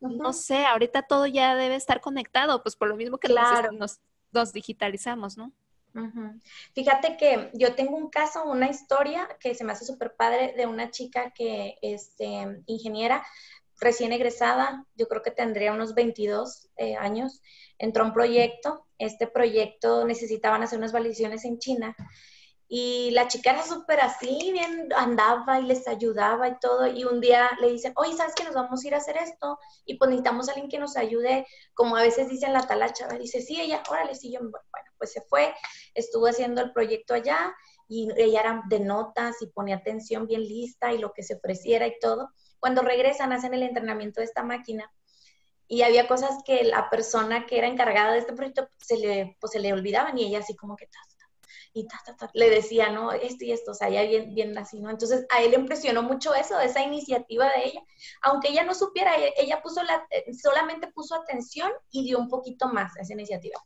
no sé, ahorita todo ya debe estar conectado, pues por lo mismo que claro. nos, digitalizamos, ¿no? Fíjate que yo tengo un caso, una historia que se me hace súper padre de una chica que es este, ingeniera, recién egresada, yo creo que tendría unos 22 eh, años, entró un proyecto, este proyecto necesitaban hacer unas validaciones en China y la chica era súper así, bien andaba y les ayudaba y todo. Y un día le dicen, oye, ¿sabes que nos vamos a ir a hacer esto? Y pues necesitamos a alguien que nos ayude, como a veces dicen la talacha. chava, dice, sí, ella, órale, sí, yo, bueno, pues se fue, estuvo haciendo el proyecto allá y ella era de notas y ponía atención bien lista y lo que se ofreciera y todo cuando regresan hacen el entrenamiento de esta máquina y había cosas que la persona que era encargada de este proyecto pues, se le, pues, se le olvidaban y ella así como que y ta, ta, ta, le decía, no, esto y esto, o sea, ya bien, bien así, ¿no? Entonces a él le impresionó mucho eso, esa iniciativa de ella, aunque ella no supiera, ella, puso la, eh, solamente puso atención y dio un poquito más a esa iniciativa.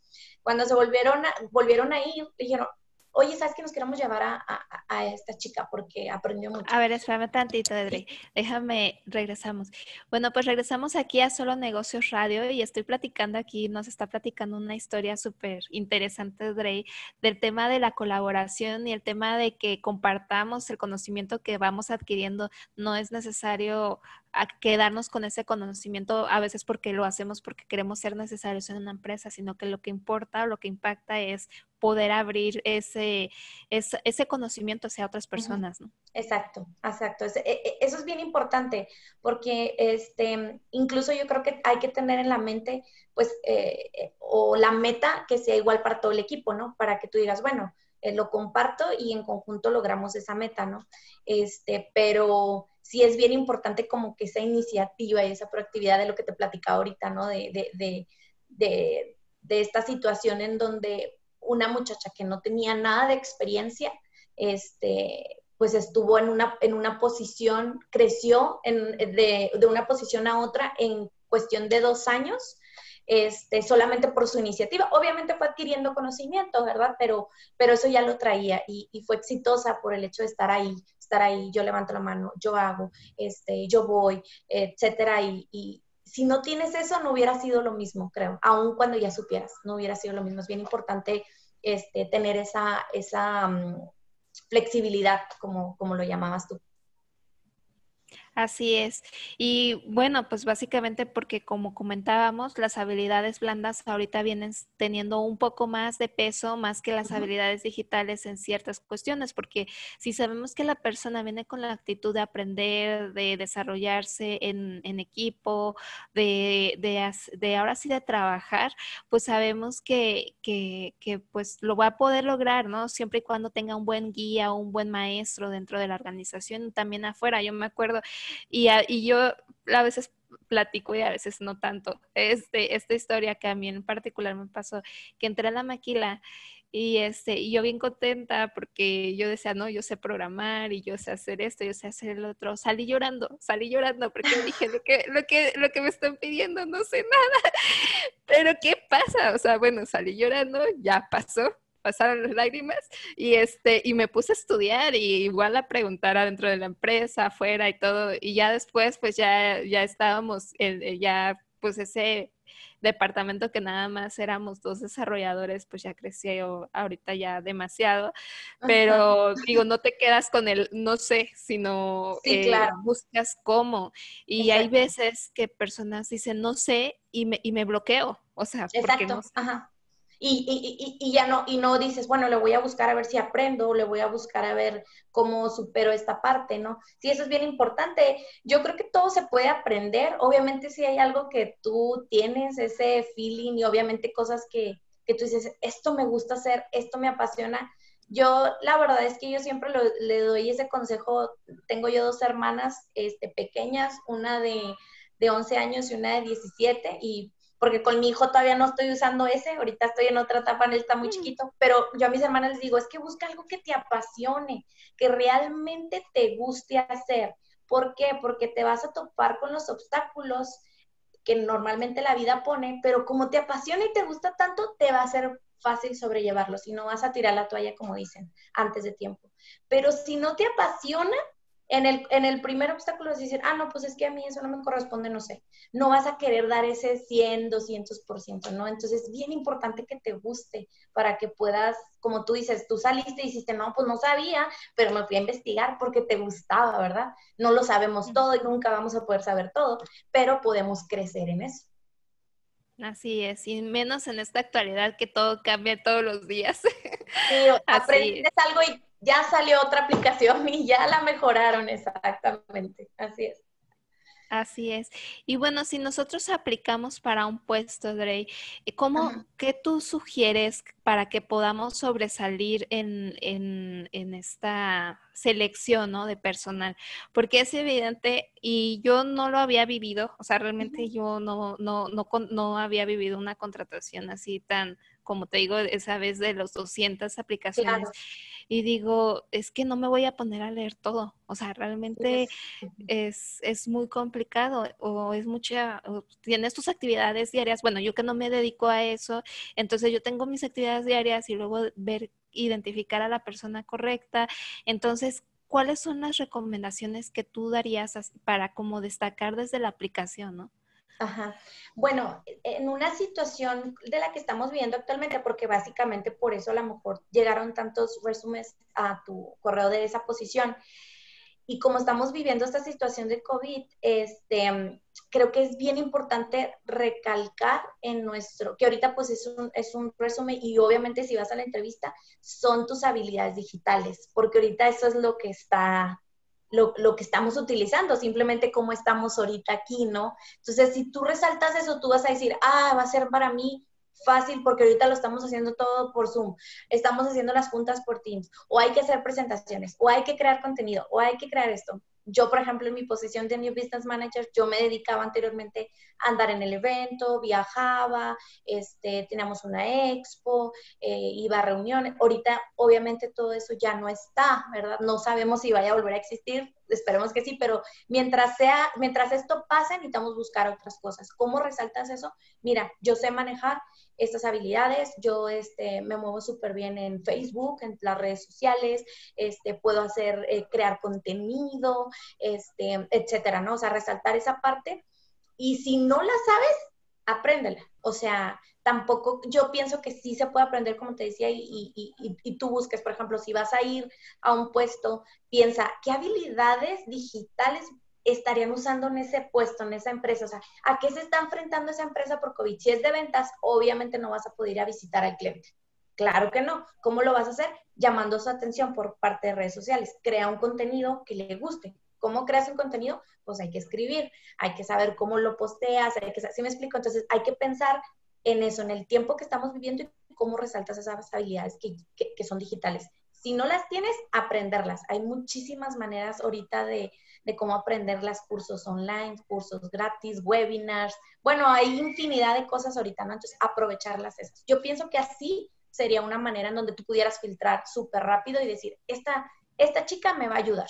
Cuando se volvieron ahí, volvieron a dijeron, oye, ¿sabes que nos queremos llevar a, esta chica? Porque aprendió mucho. A ver, espérame tantito, Edri. Déjame, regresamos. Bueno, pues regresamos aquí a Solo Negocios Radio y estoy platicando aquí, nos está platicando una historia súper interesante, Dre, del tema de la colaboración y el tema de que compartamos el conocimiento que vamos adquiriendo. No es necesario a quedarnos con ese conocimiento a veces porque lo hacemos porque queremos ser necesarios en una empresa, sino que lo que importa o lo que impacta es poder abrir ese, ese, conocimiento hacia otras personas, ¿no? Exacto, exacto. E, e, eso es bien importante porque este, incluso yo creo que hay que tener en la mente, pues, eh, eh, o la meta que sea igual para todo el equipo, ¿no? Para que tú digas, bueno, eh, lo comparto y en conjunto logramos esa meta, ¿no? Este, pero sí es bien importante como que esa iniciativa y esa proactividad de lo que te platicaba ahorita, ¿no? De, de, de, de, de esta situación en donde una muchacha que no tenía nada de experiencia, este, pues estuvo en una, en una posición, creció en, de, de, una posición a otra en cuestión de dos años este, solamente por su iniciativa. Obviamente fue adquiriendo conocimiento, ¿verdad? Pero, pero eso ya lo traía y, fue exitosa por el hecho de estar ahí, estar ahí, yo levanto la mano, yo hago, este, yo voy, etcétera. Y, si no tienes eso, no hubiera sido lo mismo, creo, aun cuando ya supieras, no hubiera sido lo mismo. Es bien importante este, tener esa, esa mm, flexibilidad, como, como lo llamabas tú. Así es. Y bueno, pues básicamente porque como comentábamos, las habilidades blandas ahorita vienen teniendo un poco más de peso más que las habilidades digitales en ciertas cuestiones, porque si sabemos que la persona viene con la actitud de aprender, de desarrollarse en, equipo, de, de, ahora sí de trabajar, pues sabemos que, pues lo va a poder lograr, ¿no? Siempre y cuando tenga un buen guía, un buen maestro dentro de la organización, también afuera. Yo me acuerdo y, yo a veces platico y a veces no tanto. Este, esta historia que a mí en particular me pasó, que entré a la maquila y, este, y yo bien contenta porque yo decía, no, yo sé programar y yo sé hacer esto, yo sé hacer el otro. Salí llorando, salí llorando porque dije, que, lo que, lo que me están pidiendo, no sé nada. [LAUGHS] Pero ¿qué pasa? O sea, bueno, salí llorando, ya pasó, pasaron las lágrimas y este y me puse a estudiar y igual a preguntar adentro de la empresa, afuera y todo y ya después pues ya ya estábamos eh, ya pues ese departamento que nada más éramos dos desarrolladores, pues ya creció ahorita ya demasiado, pero digo, no te quedas con el no sé, sino eh, buscas cómo. Y hay veces que personas dicen no sé y me, y me bloqueo, o sea, porque no y, ya no, y no dices, bueno, le voy a buscar a ver si aprendo, le voy a buscar a ver cómo supero esta parte, ¿no? Sí, eso es bien importante. Yo creo que todo se puede aprender. Obviamente si hay algo que tú tienes, ese feeling y obviamente cosas que, que tú dices, esto me gusta hacer, esto me apasiona. Yo, la verdad es que yo siempre le doy ese consejo. Tengo yo dos hermanas este, pequeñas, una de, de 11 años y una de 17, y porque con mi hijo todavía no estoy usando ese, ahorita estoy en otra etapa, él está muy chiquito, pero yo a mis hermanas les digo, es que busca algo que te apasione, que realmente te guste hacer. ¿Por qué? Porque te vas a topar con los obstáculos que normalmente la vida pone, pero como te apasiona y te gusta tanto, te va a ser fácil sobrellevarlo, si no vas a tirar la toalla, como dicen, antes de tiempo. Pero si no te apasiona, en el, primer obstáculo es decir, ah, no, pues es que a mí eso no me corresponde, no sé. No vas a querer dar ese 100, 200%, ¿no? Entonces es bien importante que te guste para que puedas, como tú dices, tú saliste y dijiste, no, pues no sabía, pero me fui a investigar porque te gustaba, ¿verdad? No lo sabemos todo y nunca vamos a poder saber todo, pero podemos crecer en eso. Así es, y menos en esta actualidad que todo cambia todos los días. Sí, [LAUGHS] aprendes algo y ya salió otra aplicación y ya la mejoraron exactamente. Así es. Así es. Y bueno, si nosotros aplicamos para un puesto, Drey, eh, ¿cómo, ¿qué tú sugieres para que podamos sobresalir en, en, en esta selección ¿no? de personal? Porque es evidente, y yo no lo había vivido, o sea, realmente yo no, no, no, no había vivido una contratación así tan, como te digo, esa vez de los 200 aplicaciones y digo, es que no me voy a poner a leer todo. O sea, realmente pues, es, es, muy complicado o es mucha, tienes tus actividades diarias. Bueno, yo que no me dedico a eso, entonces yo tengo mis actividades diarias y luego ver, identificar a la persona correcta. Entonces, ¿cuáles son las recomendaciones que tú darías para como destacar desde la aplicación, no? Ajá. Bueno, en una situación de la que estamos viviendo actualmente, porque básicamente por eso a lo mejor llegaron tantos resúmenes a tu correo de esa posición. Y como estamos viviendo esta situación de COVID, este, creo que es bien importante recalcar en nuestro, que ahorita pues es un, es un resumen y obviamente si vas a la entrevista son tus habilidades digitales, porque ahorita eso es lo que está lo, lo, que estamos utilizando, simplemente como estamos ahorita aquí, ¿no? Entonces, si tú resaltas eso, tú vas a decir, ah, va a ser para mí fácil porque ahorita lo estamos haciendo todo por Zoom, estamos haciendo las juntas por Teams, o hay que hacer presentaciones, o hay que crear contenido, o hay que crear esto. Yo, por ejemplo, en mi posición de New Business Manager, yo me dedicaba anteriormente a andar en el evento, viajaba, este, teníamos una expo, eh, iba a reuniones. Ahorita, obviamente, todo eso ya no está, ¿verdad? No sabemos si vaya a volver a existir, esperemos que sí, pero mientras sea, mientras esto pase, necesitamos buscar otras cosas. ¿Cómo resaltas eso? Mira, yo sé manejar estas habilidades, yo este, me muevo súper bien en Facebook, en las redes sociales, este, puedo hacer, eh, crear contenido, este, etcétera, ¿no? O sea, resaltar esa parte. Y si no la sabes, apréndela. O sea, tampoco yo pienso que sí se puede aprender, como te decía, y, tú busques, por ejemplo, si vas a ir a un puesto, piensa, ¿qué habilidades digitales estarían usando en ese puesto, en esa empresa? O sea, ¿a qué se está enfrentando esa empresa por COVID? Si es de ventas, obviamente no vas a poder ir a visitar al cliente. Claro que no. ¿Cómo lo vas a hacer? Llamando su atención por parte de redes sociales. Crea un contenido que le guste. ¿Cómo creas un contenido? Pues hay que escribir, hay que saber cómo lo posteas, hay que, ¿sí me explico? Entonces hay que pensar en eso, en el tiempo que estamos viviendo y cómo resaltas esas habilidades que, son digitales. Si no las tienes, aprenderlas. Hay muchísimas maneras ahorita de, cómo aprenderlas, cursos online, cursos gratis, webinars. Bueno, hay infinidad de cosas ahorita, ¿no? Entonces, aprovecharlas esas. Yo pienso que así sería una manera en donde tú pudieras filtrar súper rápido y decir, esta chica me va a ayudar.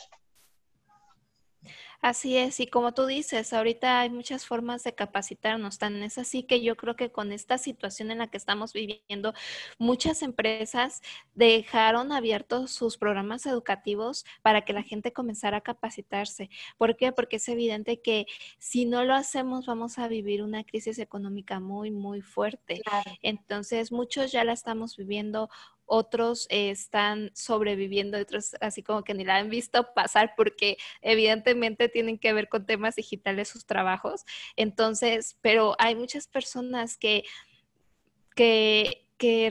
Así es, y como tú dices, ahorita hay muchas formas de capacitarnos, tan es así que yo creo que con esta situación en la que estamos viviendo, muchas empresas dejaron abiertos sus programas educativos para que la gente comenzara a capacitarse. ¿Por qué? Porque es evidente que si no lo hacemos vamos a vivir una crisis económica muy, muy fuerte. Entonces, muchos ya la estamos viviendo, otros eh, están sobreviviendo, otros así como que ni la han visto pasar porque evidentemente tienen que ver con temas digitales sus trabajos. Entonces, pero hay muchas personas que, que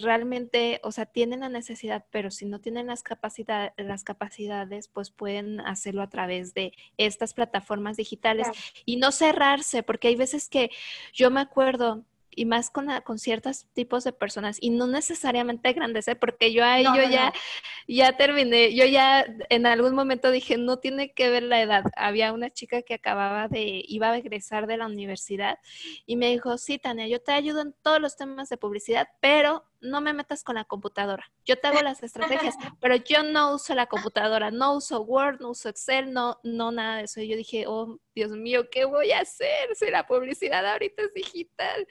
realmente, o sea, tienen la necesidad, pero si no tienen las, capacidades, las capacidades, pues pueden hacerlo a través de estas plataformas digitales y no cerrarse, porque hay veces que yo me acuerdo y más con, con ciertos tipos de personas y no necesariamente grandes, ¿eh? porque yo ahí yo ya, ya terminé, yo ya en algún momento dije, no tiene que ver la edad. Había una chica que acababa de, iba a egresar de la universidad y me dijo, sí, Tania, yo te ayudo en todos los temas de publicidad, pero no me metas con la computadora. Yo te hago las estrategias, [LAUGHS] pero yo no uso la computadora, no uso Word, no uso Excel, no, no nada de eso. Y yo dije, oh, Dios mío, ¿qué voy a hacer si la publicidad ahorita es digital?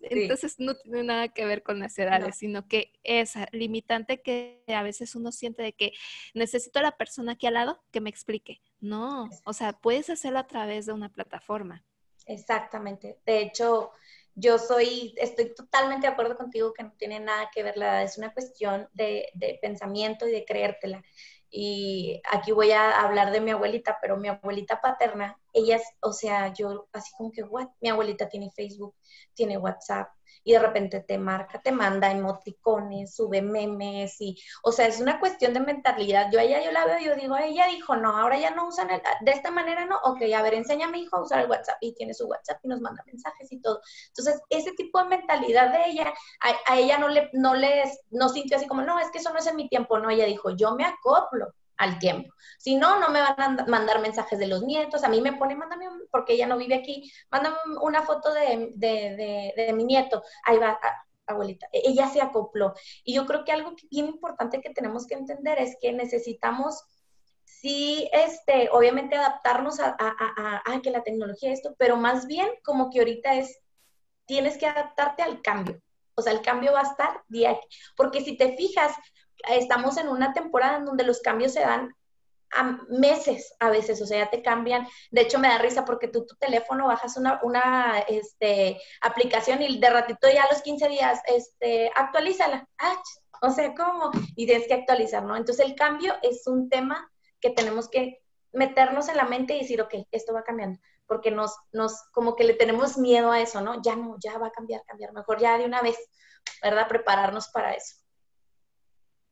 Entonces no tiene nada que ver con las edades, sino que es limitante que a veces uno siente de que necesito a la persona aquí al lado que me explique. No, o sea, puedes hacerlo a través de una plataforma. Exactamente. De hecho, yo soy, estoy totalmente de acuerdo contigo que no tiene nada que ver la es una cuestión de, pensamiento y de creértela. Y aquí voy a hablar de mi abuelita, pero mi abuelita paterna, ella, es, o sea, yo así como que, what? Mi abuelita tiene Facebook, tiene WhatsApp, y de repente te marca, te manda emoticones, sube memes y, o sea, es una cuestión de mentalidad. Yo a ella yo la veo y yo digo, ella dijo, no, ahora ya no usan el, de esta manera, no, ok, a ver, enséñame hijo a usar el WhatsApp y tiene su WhatsApp y nos manda mensajes y todo. Entonces, ese tipo de mentalidad de ella, a, ella no le, no le, no sintió así como, no, es que eso no es en mi tiempo, no, ella dijo, yo me acoplo al tiempo. Si no, no me van a mandar mensajes de los nietos. A mí me pone, mándame, porque ella no vive aquí, mándame una foto de, mi nieto. Ahí va, abuelita. E-, ella se acopló. Y yo creo que algo bien importante que tenemos que entender es que necesitamos, sí, este, obviamente adaptarnos a, que la tecnología esto, pero más bien como que ahorita es, tienes que adaptarte al cambio. O sea, el cambio va a estar día, porque si te fijas, estamos en una temporada en donde los cambios se dan a meses a veces, o sea, ya te cambian. De hecho, me da risa porque tú tu teléfono bajas una, una este, aplicación y de ratito ya a los 15 días, este, actualízala. ¡Ach! Ah, o sea, ¿cómo? Y tienes que actualizar, ¿no? Entonces, el cambio es un tema que tenemos que meternos en la mente y decir, ok, esto va cambiando, porque nos, nos, como que le tenemos miedo a eso, ¿no? Ya no, ya va a cambiar, cambiar, mejor ya de una vez, ¿verdad? Prepararnos para eso.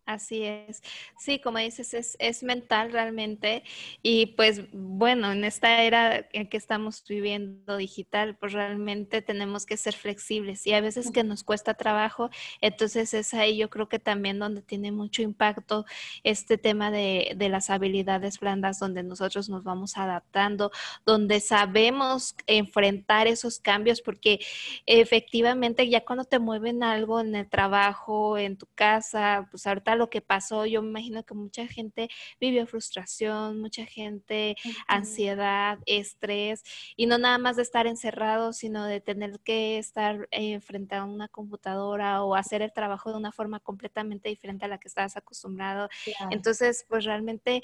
Así es. Sí, como dices, es, mental realmente. Y pues bueno, en esta era en que estamos viviendo digital, pues realmente tenemos que ser flexibles y a veces que nos cuesta trabajo. Entonces es ahí yo creo que también donde tiene mucho impacto este tema de, de las habilidades blandas, donde nosotros nos vamos adaptando, donde sabemos enfrentar esos cambios, porque efectivamente ya cuando te mueven algo en el trabajo, en tu casa, pues ahorita lo que pasó. Yo me imagino que mucha gente vivió frustración, mucha gente ansiedad, estrés, y no nada más de estar encerrado, sino de tener que estar enfrentado eh, a una computadora o hacer el trabajo de una forma completamente diferente a la que estabas acostumbrado. Entonces, pues realmente,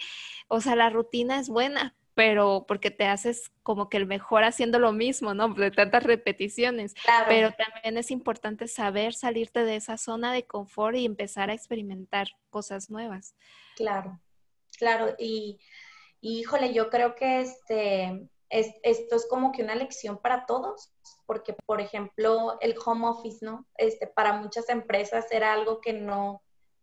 o sea, la rutina es buena, pero porque te haces como que el mejor haciendo lo mismo, ¿no? De tantas repeticiones. Pero también es importante saber salirte de esa zona de confort y empezar a experimentar cosas nuevas. Claro, claro. Y, y híjole, yo creo que este, esto es como que una lección para todos, porque por ejemplo, el home office, ¿no? Este, para muchas empresas era algo que no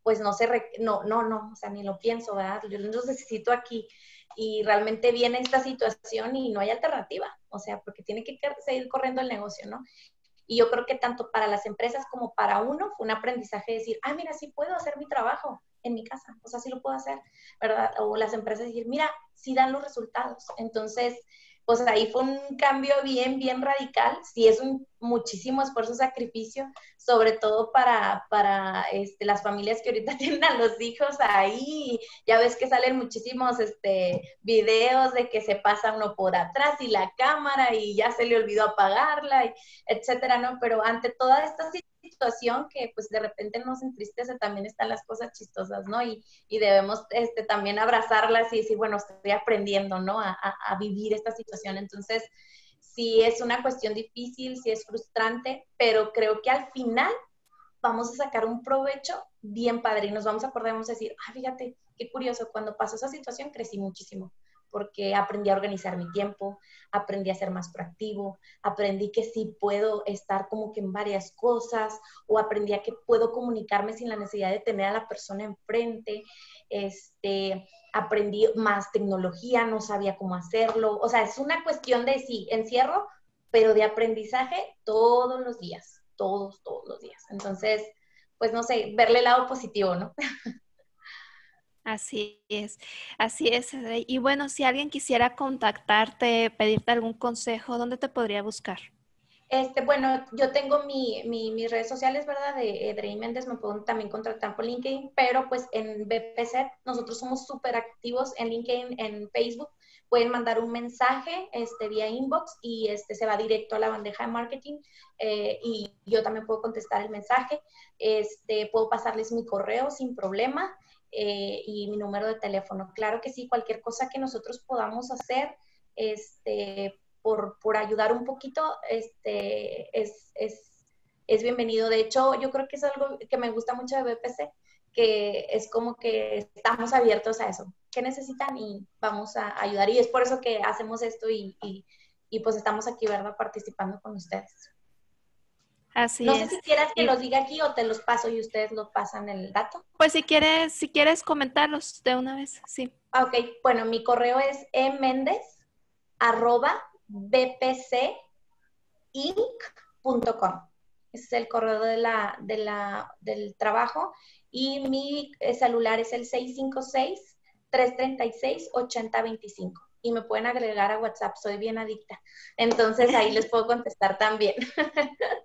pues no se, no, no, no, o sea, ni lo pienso, ¿verdad? Yo los necesito aquí y realmente viene esta situación y no hay alternativa, o sea, porque tiene que seguir corriendo el negocio, ¿no? Y yo creo que tanto para las empresas como para uno fue un aprendizaje decir, ah, mira, sí puedo hacer mi trabajo en mi casa, o sea, sí lo puedo hacer, ¿verdad? O las empresas decir, mira, sí dan los resultados. Entonces, pues ahí fue un cambio bien, bien radical. Sí es un muchísimo esfuerzo, sacrificio, sobre todo para, este, las familias que ahorita [LAUGHS] tienen a los hijos ahí. Ya ves que salen muchísimos este, videos de que se pasa uno por atrás y la cámara y ya se le olvidó apagarla, y etcétera, ¿no? Pero ante toda esta situación, situación que pues de repente nos entristece, también están las cosas chistosas, ¿no? Y, debemos este, también abrazarlas y decir, bueno, estoy aprendiendo, ¿no? A, vivir esta situación. Entonces, sí es una cuestión difícil, si es frustrante, pero creo que al final vamos a sacar un provecho bien padre y nos vamos a acordar, vamos decir, ah, fíjate, qué curioso, cuando pasó esa situación crecí muchísimo porque aprendí a organizar mi tiempo, aprendí a ser más proactivo, aprendí que sí puedo estar como que en varias cosas o aprendí a que puedo comunicarme sin la necesidad de tener a la persona enfrente. Este, aprendí más tecnología, no sabía cómo hacerlo. O sea, es una cuestión de sí, encierro, pero de aprendizaje todos los días, todos, todos los días. Entonces, pues no sé, verle el lado positivo, ¿no? [LAUGHS] Así es, así es. Y bueno, si alguien quisiera contactarte, pedirte algún consejo, ¿dónde te podría buscar? Este, bueno, yo tengo mi, mis redes sociales, ¿verdad? De Edrey eh, Méndez, me pueden también contactar por LinkedIn, pero pues en BPC nosotros somos súper activos en LinkedIn, en Facebook, pueden mandar un mensaje este, vía inbox y este, se va directo a la bandeja de marketing eh, y yo también puedo contestar el mensaje, este, puedo pasarles mi correo sin problema eh, y mi número de teléfono. Claro que sí, cualquier cosa que nosotros podamos hacer este, por, ayudar un poquito este, es, es, bienvenido. De hecho, yo creo que es algo que me gusta mucho de BPC, que es como que estamos abiertos a eso. ¿Qué necesitan? Y vamos a ayudar. Y es por eso que hacemos esto y, y pues estamos aquí, ¿verdad? Participando con ustedes. Así no sé si quieras que los diga aquí o te los paso y ustedes lo pasan el dato. Pues si quieres, si quieres comentarlos de una vez, sí. Ah, ok, bueno, mi correo es eméndez arroba bpcinc.com. Ese es el correo de la, de la, del trabajo. Y mi eh, celular es el 656-336-8025. Y me pueden agregar a WhatsApp, soy bien adicta. Entonces ahí les puedo contestar también. [LAUGHS]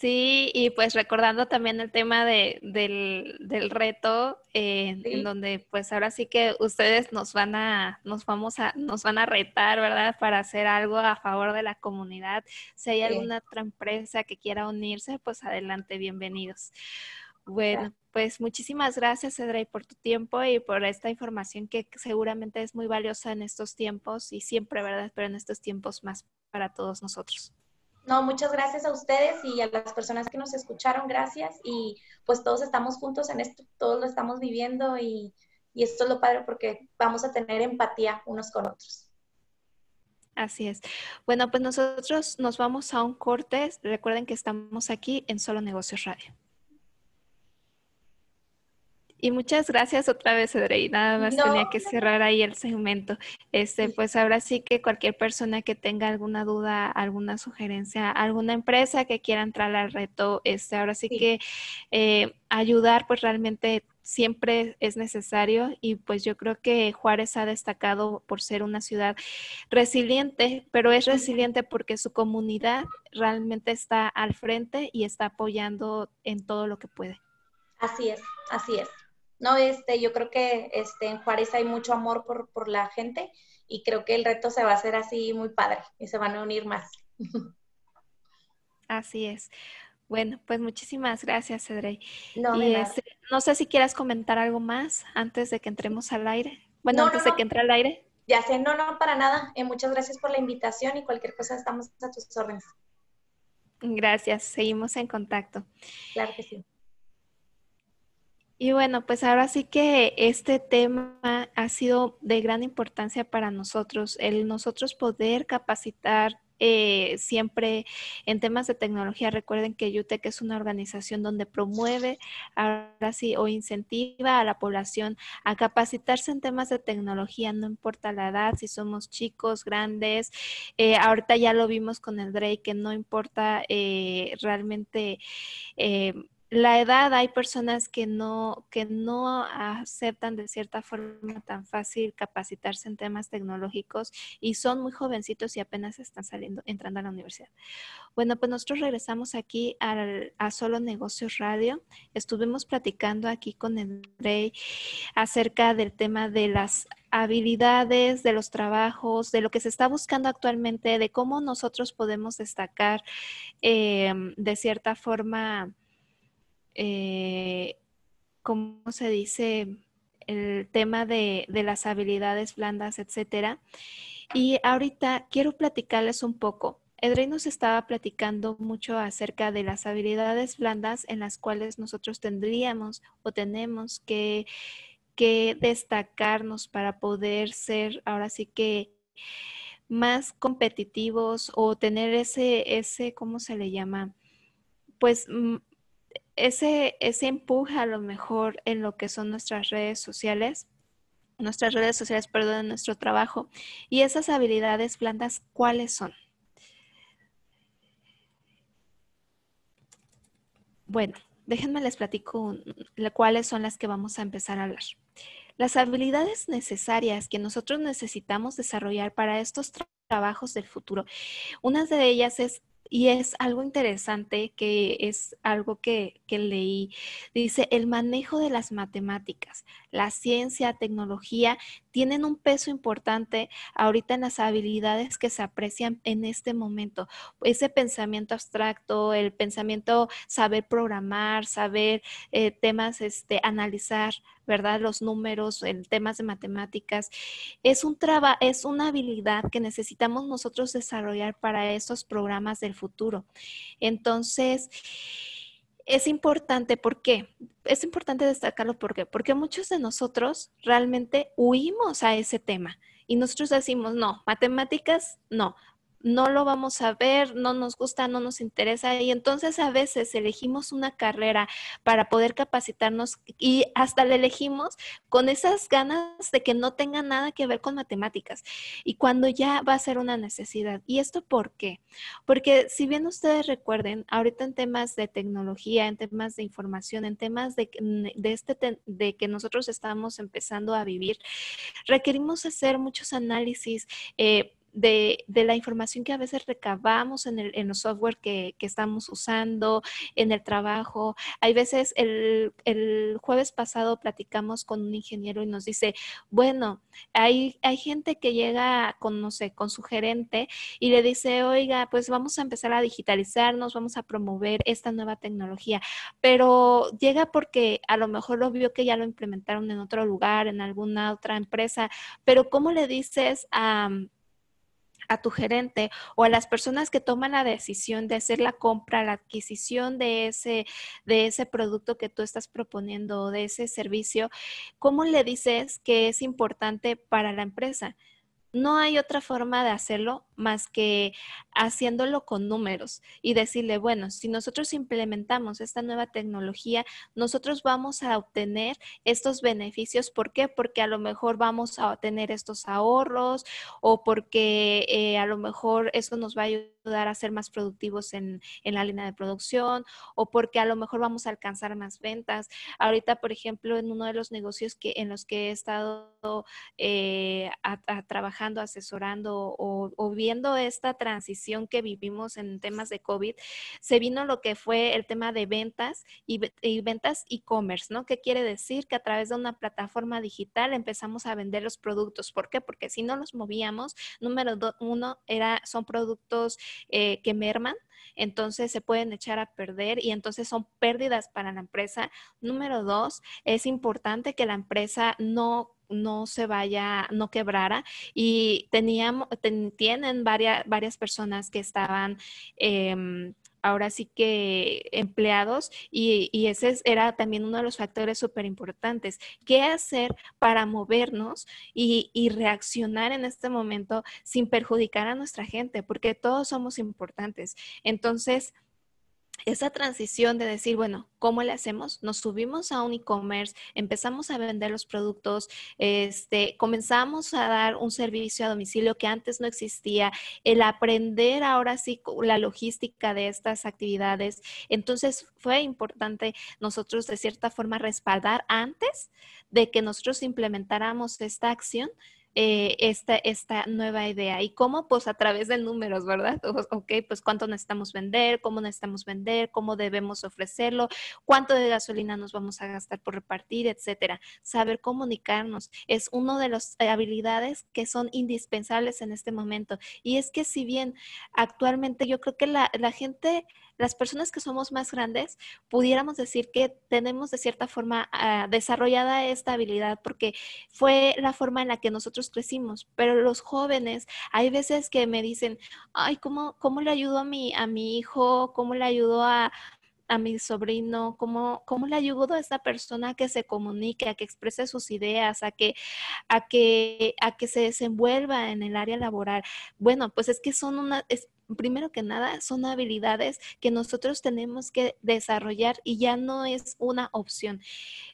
Sí, y pues recordando también el tema de, del, del, reto, eh, en donde pues ahora sí que ustedes nos van a, nos vamos a, nos van a retar, ¿verdad? Para hacer algo a favor de la comunidad. Si hay alguna otra empresa que quiera unirse, pues adelante, bienvenidos. Bueno, pues muchísimas gracias, Edrey, por tu tiempo y por esta información que seguramente es muy valiosa en estos tiempos y siempre, ¿verdad? Pero en estos tiempos más para todos nosotros. No, muchas gracias a ustedes y a las personas que nos escucharon, gracias. Y pues todos estamos juntos en esto, todos lo estamos viviendo y, esto es lo padre porque vamos a tener empatía unos con otros. Así es. Bueno, pues nosotros nos vamos a un corte. Recuerden que estamos aquí en Solo Negocios Radio. Y muchas gracias otra vez, Edrey. Nada más tenía que cerrar ahí el segmento. Este, pues ahora sí que cualquier persona que tenga alguna duda, alguna sugerencia, alguna empresa que quiera entrar al reto, este, ahora sí, que eh, ayudar, pues realmente siempre es necesario y pues yo creo que Juárez ha destacado por ser una ciudad resiliente, pero es resiliente porque su comunidad realmente está al frente y está apoyando en todo lo que puede. Así es, así es. No, este, yo creo que este, en Juárez hay mucho amor por, por la gente y creo que el reto se va a hacer así muy padre y se van a unir más. [LAUGHS] Así es. Bueno, pues muchísimas gracias, Cedrey. No, este, no sé si quieras comentar algo más antes de que entremos al aire. Bueno, antes de que entre al aire. Ya sé, no, no, para nada. Eh, muchas gracias por la invitación y cualquier cosa estamos a tus órdenes. Gracias, seguimos en contacto. Claro que sí. Y bueno, pues ahora sí que este tema ha sido de gran importancia para nosotros, el nosotros poder capacitar eh, siempre en temas de tecnología. Recuerden que UTEC es una organización donde promueve, ahora sí, o incentiva a la población a capacitarse en temas de tecnología, no importa la edad, si somos chicos, grandes. Eh, ahorita ya lo vimos con el Drake, que no importa eh, realmente la edad hay personas que no, que no aceptan de cierta forma tan fácil capacitarse en temas tecnológicos y son muy jovencitos y apenas están saliendo, entrando a la universidad. Bueno, pues nosotros regresamos aquí al, a Solo Negocios Radio. Estuvimos platicando aquí con Andre acerca del tema de las habilidades, de los trabajos, de lo que se está buscando actualmente, de cómo nosotros podemos destacar em, de cierta forma eh, ¿cómo se dice? El tema de, las habilidades blandas, etcétera. Y ahorita quiero platicarles un poco. Edrey nos estaba platicando mucho acerca de las habilidades blandas en las cuales nosotros tendríamos o tenemos que, que destacarnos para poder ser ahora sí que más competitivos o tener ese, ese, ¿cómo se le llama? Pues mm, ese, ese empuje a lo mejor en lo que son nuestras redes sociales, nuestras redes sociales, perdón, nuestro trabajo. Y esas habilidades blandas, ¿cuáles son? Bueno, déjenme les platico cuáles son las que vamos a empezar a hablar. Las habilidades necesarias que nosotros necesitamos desarrollar para estos trabajos del futuro. Una de ellas es y es algo interesante que es algo que, leí. Dice, el manejo de las matemáticas, la ciencia, tecnología tienen un peso importante ahorita en las habilidades que se aprecian en este momento. Ese pensamiento abstracto, el pensamiento saber programar, saber eh, temas, este, analizar, ¿verdad? Los números, el temas de matemáticas. Es, un trabajo es una habilidad que necesitamos nosotros desarrollar para esos programas del futuro. Entonces, es importante, ¿por qué? Es importante destacarlo, ¿por qué? Porque muchos de nosotros realmente huimos a ese tema y nosotros decimos, no, matemáticas, no, no lo vamos a ver, no nos gusta, no nos interesa. Y entonces a veces elegimos una carrera para poder capacitarnos y hasta la elegimos con esas ganas de que no tenga nada que ver con matemáticas. Y cuando ya va a ser una necesidad. ¿Y esto por qué? Porque si bien ustedes recuerden, ahorita en temas de tecnología, en temas de información, en temas de, este, de que nosotros estamos empezando a vivir, requerimos hacer muchos análisis. Eh, de, la información que a veces recabamos en el, en software que, estamos usando, en el trabajo. Hay veces, el, el, jueves pasado platicamos con un ingeniero y nos dice, bueno, hay, hay gente que llega con, no sé, con su gerente y le dice, oiga, pues vamos a empezar a digitalizarnos, vamos a promover esta nueva tecnología, pero llega porque a lo mejor lo vio que ya lo implementaron en otro lugar, en alguna otra empresa, pero ¿cómo le dices a a tu gerente o a las personas que toman la decisión de hacer la compra, la adquisición de ese, de ese producto que tú estás proponiendo o de ese servicio, ¿cómo le dices que es importante para la empresa? No hay otra forma de hacerlo más que haciéndolo con números y decirle, bueno, si nosotros implementamos esta nueva tecnología, nosotros vamos a obtener estos beneficios. ¿Por qué? Porque a lo mejor vamos a obtener estos ahorros o porque eh, a lo mejor eso nos va a ayudar a ser más productivos en, la línea de producción o porque a lo mejor vamos a alcanzar más ventas. Ahorita, por ejemplo, en uno de los negocios que, en los que he estado eh, trabajando, asesorando o, o bien Viendo esta transición que vivimos en temas de COVID, se vino lo que fue el tema de ventas y, ventas e-commerce, ¿no? ¿Qué quiere decir? Que a través de una plataforma digital empezamos a vender los productos. ¿Por qué? Porque si no los movíamos, número uno, era, son productos eh, que merman, entonces se pueden echar a perder y entonces son pérdidas para la empresa. Número dos, es importante que la empresa no no se vaya, no quebrara. Y teníamos, tienen varias, varias personas que estaban... Em, ahora sí que empleados y, ese era también uno de los factores súper importantes. ¿Qué hacer para movernos y, y, reaccionar en este momento sin perjudicar a nuestra gente? Porque todos somos importantes. Entonces, esa transición de decir, bueno, ¿cómo le hacemos? Nos subimos a un e-commerce, empezamos a vender los productos, este, comenzamos a dar un servicio a domicilio que antes no existía, el aprender ahora sí la logística de estas actividades. Entonces fue importante nosotros de cierta forma respaldar antes de que nosotros implementáramos esta acción eh, esta, esta nueva idea. ¿Y cómo? Pues a través de números, ¿verdad? ok, pues cuánto necesitamos vender, cómo necesitamos vender, cómo debemos ofrecerlo, cuánto de gasolina nos vamos a gastar por repartir, etcétera. Saber comunicarnos es una de las eh, habilidades que son indispensables en este momento. Y es que si bien actualmente yo creo que la, la gente las personas que somos más grandes pudiéramos decir que tenemos de cierta forma ah, desarrollada esta habilidad porque fue la forma en la que nosotros crecimos, pero los jóvenes, hay veces que me dicen, ay, ¿cómo, cómo le ayudo a mi, a mi hijo? ¿Cómo le ayudo a, a mi sobrino, cómo, cómo le ayudo a esta persona a que se comunique, a que exprese sus ideas, a que, a que, a que se desenvuelva en el área laboral. Bueno, pues es que son una, primero que nada, son habilidades que nosotros tenemos que desarrollar y ya no es una opción,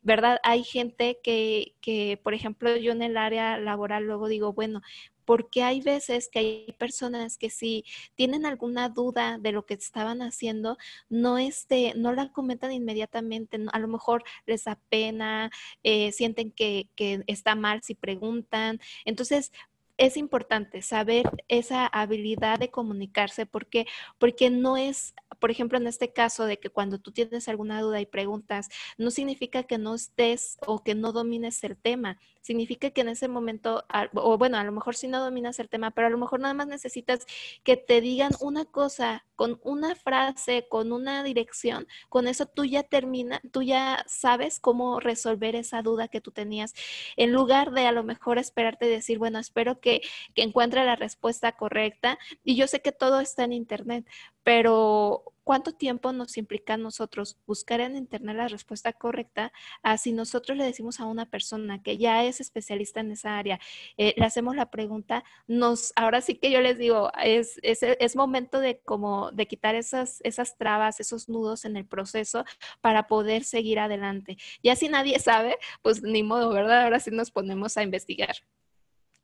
¿verdad? Hay gente que, por ejemplo, yo en el área laboral luego digo, bueno, porque hay veces que hay personas que si tienen alguna duda de lo que estaban haciendo, no, este, no la comentan inmediatamente, a lo mejor les apena, eh, sienten que, que, está mal si preguntan. Entonces, es importante saber esa habilidad de comunicarse porque, porque no es, por ejemplo, en este caso de que cuando tú tienes alguna duda y preguntas, no significa que no estés o que no domines el tema, significa que en ese momento, o bueno, a lo mejor si no dominas el tema, pero a lo mejor nada más necesitas que te digan una cosa con una frase, con una dirección, con eso tú ya termina, tú ya sabes cómo resolver esa duda que tú tenías, en lugar de a lo mejor esperarte y decir, bueno, espero que, que encuentre la respuesta correcta. Y yo sé que todo está en internet, pero cuánto tiempo nos implica a nosotros buscar en Internet la respuesta correcta si nosotros le decimos a una persona que ya es especialista en esa área, eh, le hacemos la pregunta, nos, ahora sí que yo les digo, es, es, momento de como de quitar esas, esas trabas, esos nudos en el proceso para poder seguir adelante. Y así nadie sabe, pues ni modo, ¿verdad? Ahora sí nos ponemos a investigar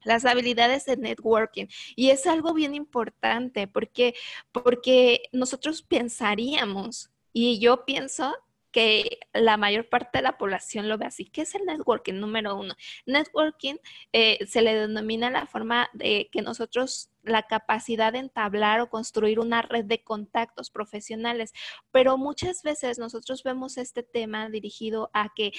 las habilidades de networking. Y es algo bien importante porque, porque nosotros pensaríamos, y yo pienso que la mayor parte de la población lo ve así. que es el networking número uno? Networking eh, se le denomina la forma de que nosotros la capacidad de entablar o construir una red de contactos profesionales. Pero muchas veces nosotros vemos este tema dirigido a que,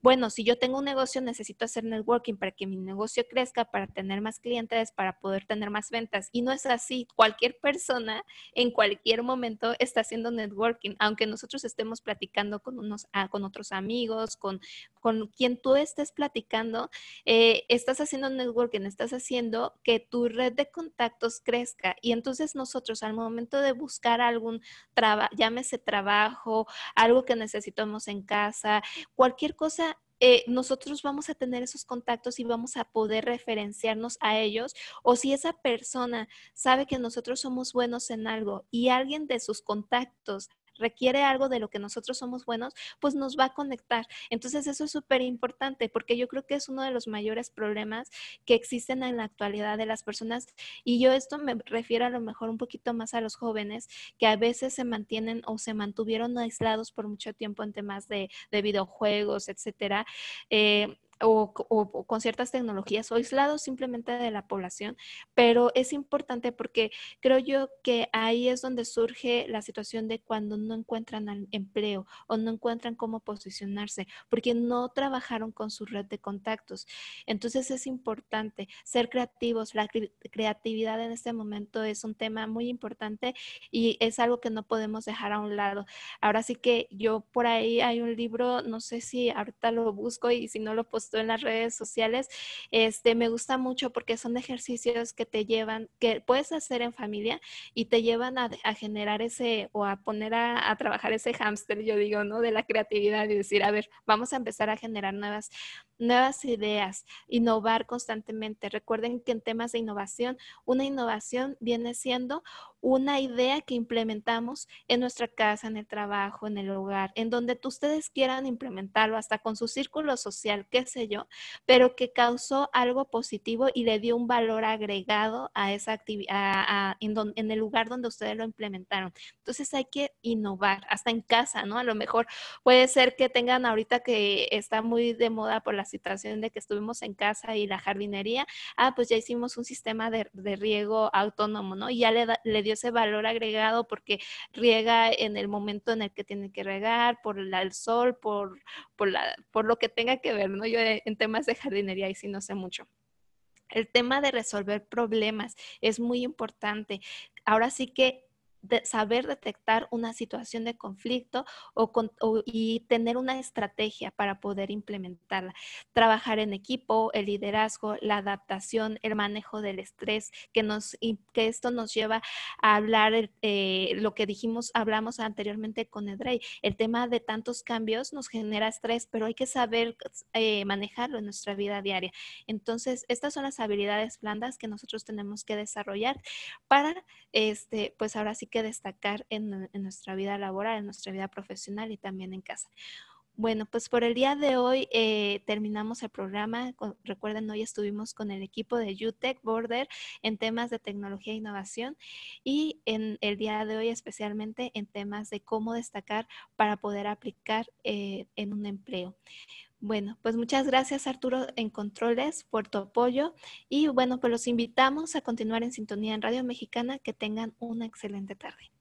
bueno, si yo tengo un negocio necesito hacer networking para que mi negocio crezca, para tener más clientes, para poder tener más ventas. Y no es así. Cualquier persona en cualquier momento está haciendo networking, aunque nosotros estemos platicando con, unos, ah, con otros amigos, con, con quien tú estés platicando, eh, estás haciendo networking, estás haciendo que tu red de contactos crezca. Y entonces nosotros al momento de buscar algún trabajo, llámese trabajo, algo que necesitamos en casa, cualquier cosa eh, nosotros vamos a tener esos contactos y vamos a poder referenciarnos a ellos. O si esa persona sabe que nosotros somos buenos en algo y alguien de sus contactos requiere algo de lo que nosotros somos buenos, pues nos va a conectar. Entonces eso es súper importante porque yo creo que es uno de los mayores problemas que existen en la actualidad de las personas y yo esto me refiero a lo mejor un poquito más a los jóvenes que a veces se mantienen o se mantuvieron aislados por mucho tiempo en temas de, videojuegos, etcétera. Eh, o, con ciertas tecnologías o aislados simplemente de la población, pero es importante porque creo yo que ahí es donde surge la situación de cuando no encuentran empleo o no encuentran cómo posicionarse, porque no trabajaron con su red de contactos. Entonces es importante ser creativos, la creatividad en este momento es un tema muy importante y es algo que no podemos dejar a un lado. Ahora sí que yo por ahí hay un libro, no sé si ahorita lo busco y si no lo puedo en las redes sociales, este, me gusta mucho porque son ejercicios que te llevan, que puedes hacer en familia y te llevan a, generar ese o a poner a, a trabajar ese hámster, yo digo, ¿no? De la creatividad y decir, a ver, vamos a empezar a generar nuevas nuevas ideas, innovar constantemente. Recuerden que en temas de innovación, una innovación viene siendo una idea que implementamos en nuestra casa, en el trabajo, en el hogar, en donde ustedes quieran implementarlo, hasta con su círculo social, qué sé yo, pero que causó algo positivo y le dio un valor agregado a esa actividad, en, en el lugar donde ustedes lo implementaron. Entonces hay que innovar, hasta en casa, ¿no? A lo mejor puede ser que tengan ahorita que está muy de moda por la situación de que estuvimos en casa y la jardinería, ah, pues ya hicimos un sistema de, de riego autónomo, ¿no? Y ya le, dio ese valor agregado porque riega en el momento en el que tiene que regar, por el sol, por, la, por lo que tenga que ver, ¿no? Yo eh, en temas de jardinería ahí sí no sé mucho. El tema de resolver problemas es muy importante. Ahora sí que saber detectar una situación de conflicto o y tener una estrategia para poder implementarla. Trabajar en equipo, el liderazgo, la adaptación, el manejo del estrés, que, nos, que esto nos lleva a hablar eh, lo que dijimos, hablamos anteriormente con Edrey, el tema de tantos cambios nos genera estrés, pero hay que saber eh, manejarlo en nuestra vida diaria. Entonces, estas son las habilidades blandas que nosotros tenemos que desarrollar para, este, pues ahora sí que destacar en, nuestra vida laboral, en nuestra vida profesional y también en casa. Bueno, pues por el día de hoy eh, terminamos el programa. recuerden, hoy estuvimos con el equipo de UTEC Border en temas de tecnología e innovación y en el día de hoy especialmente en temas de cómo destacar para poder aplicar eh, en un empleo. Bueno, pues muchas gracias Arturo en Controles por tu apoyo y bueno, pues los invitamos a continuar en sintonía en Radio Mexicana. Que tengan una excelente tarde.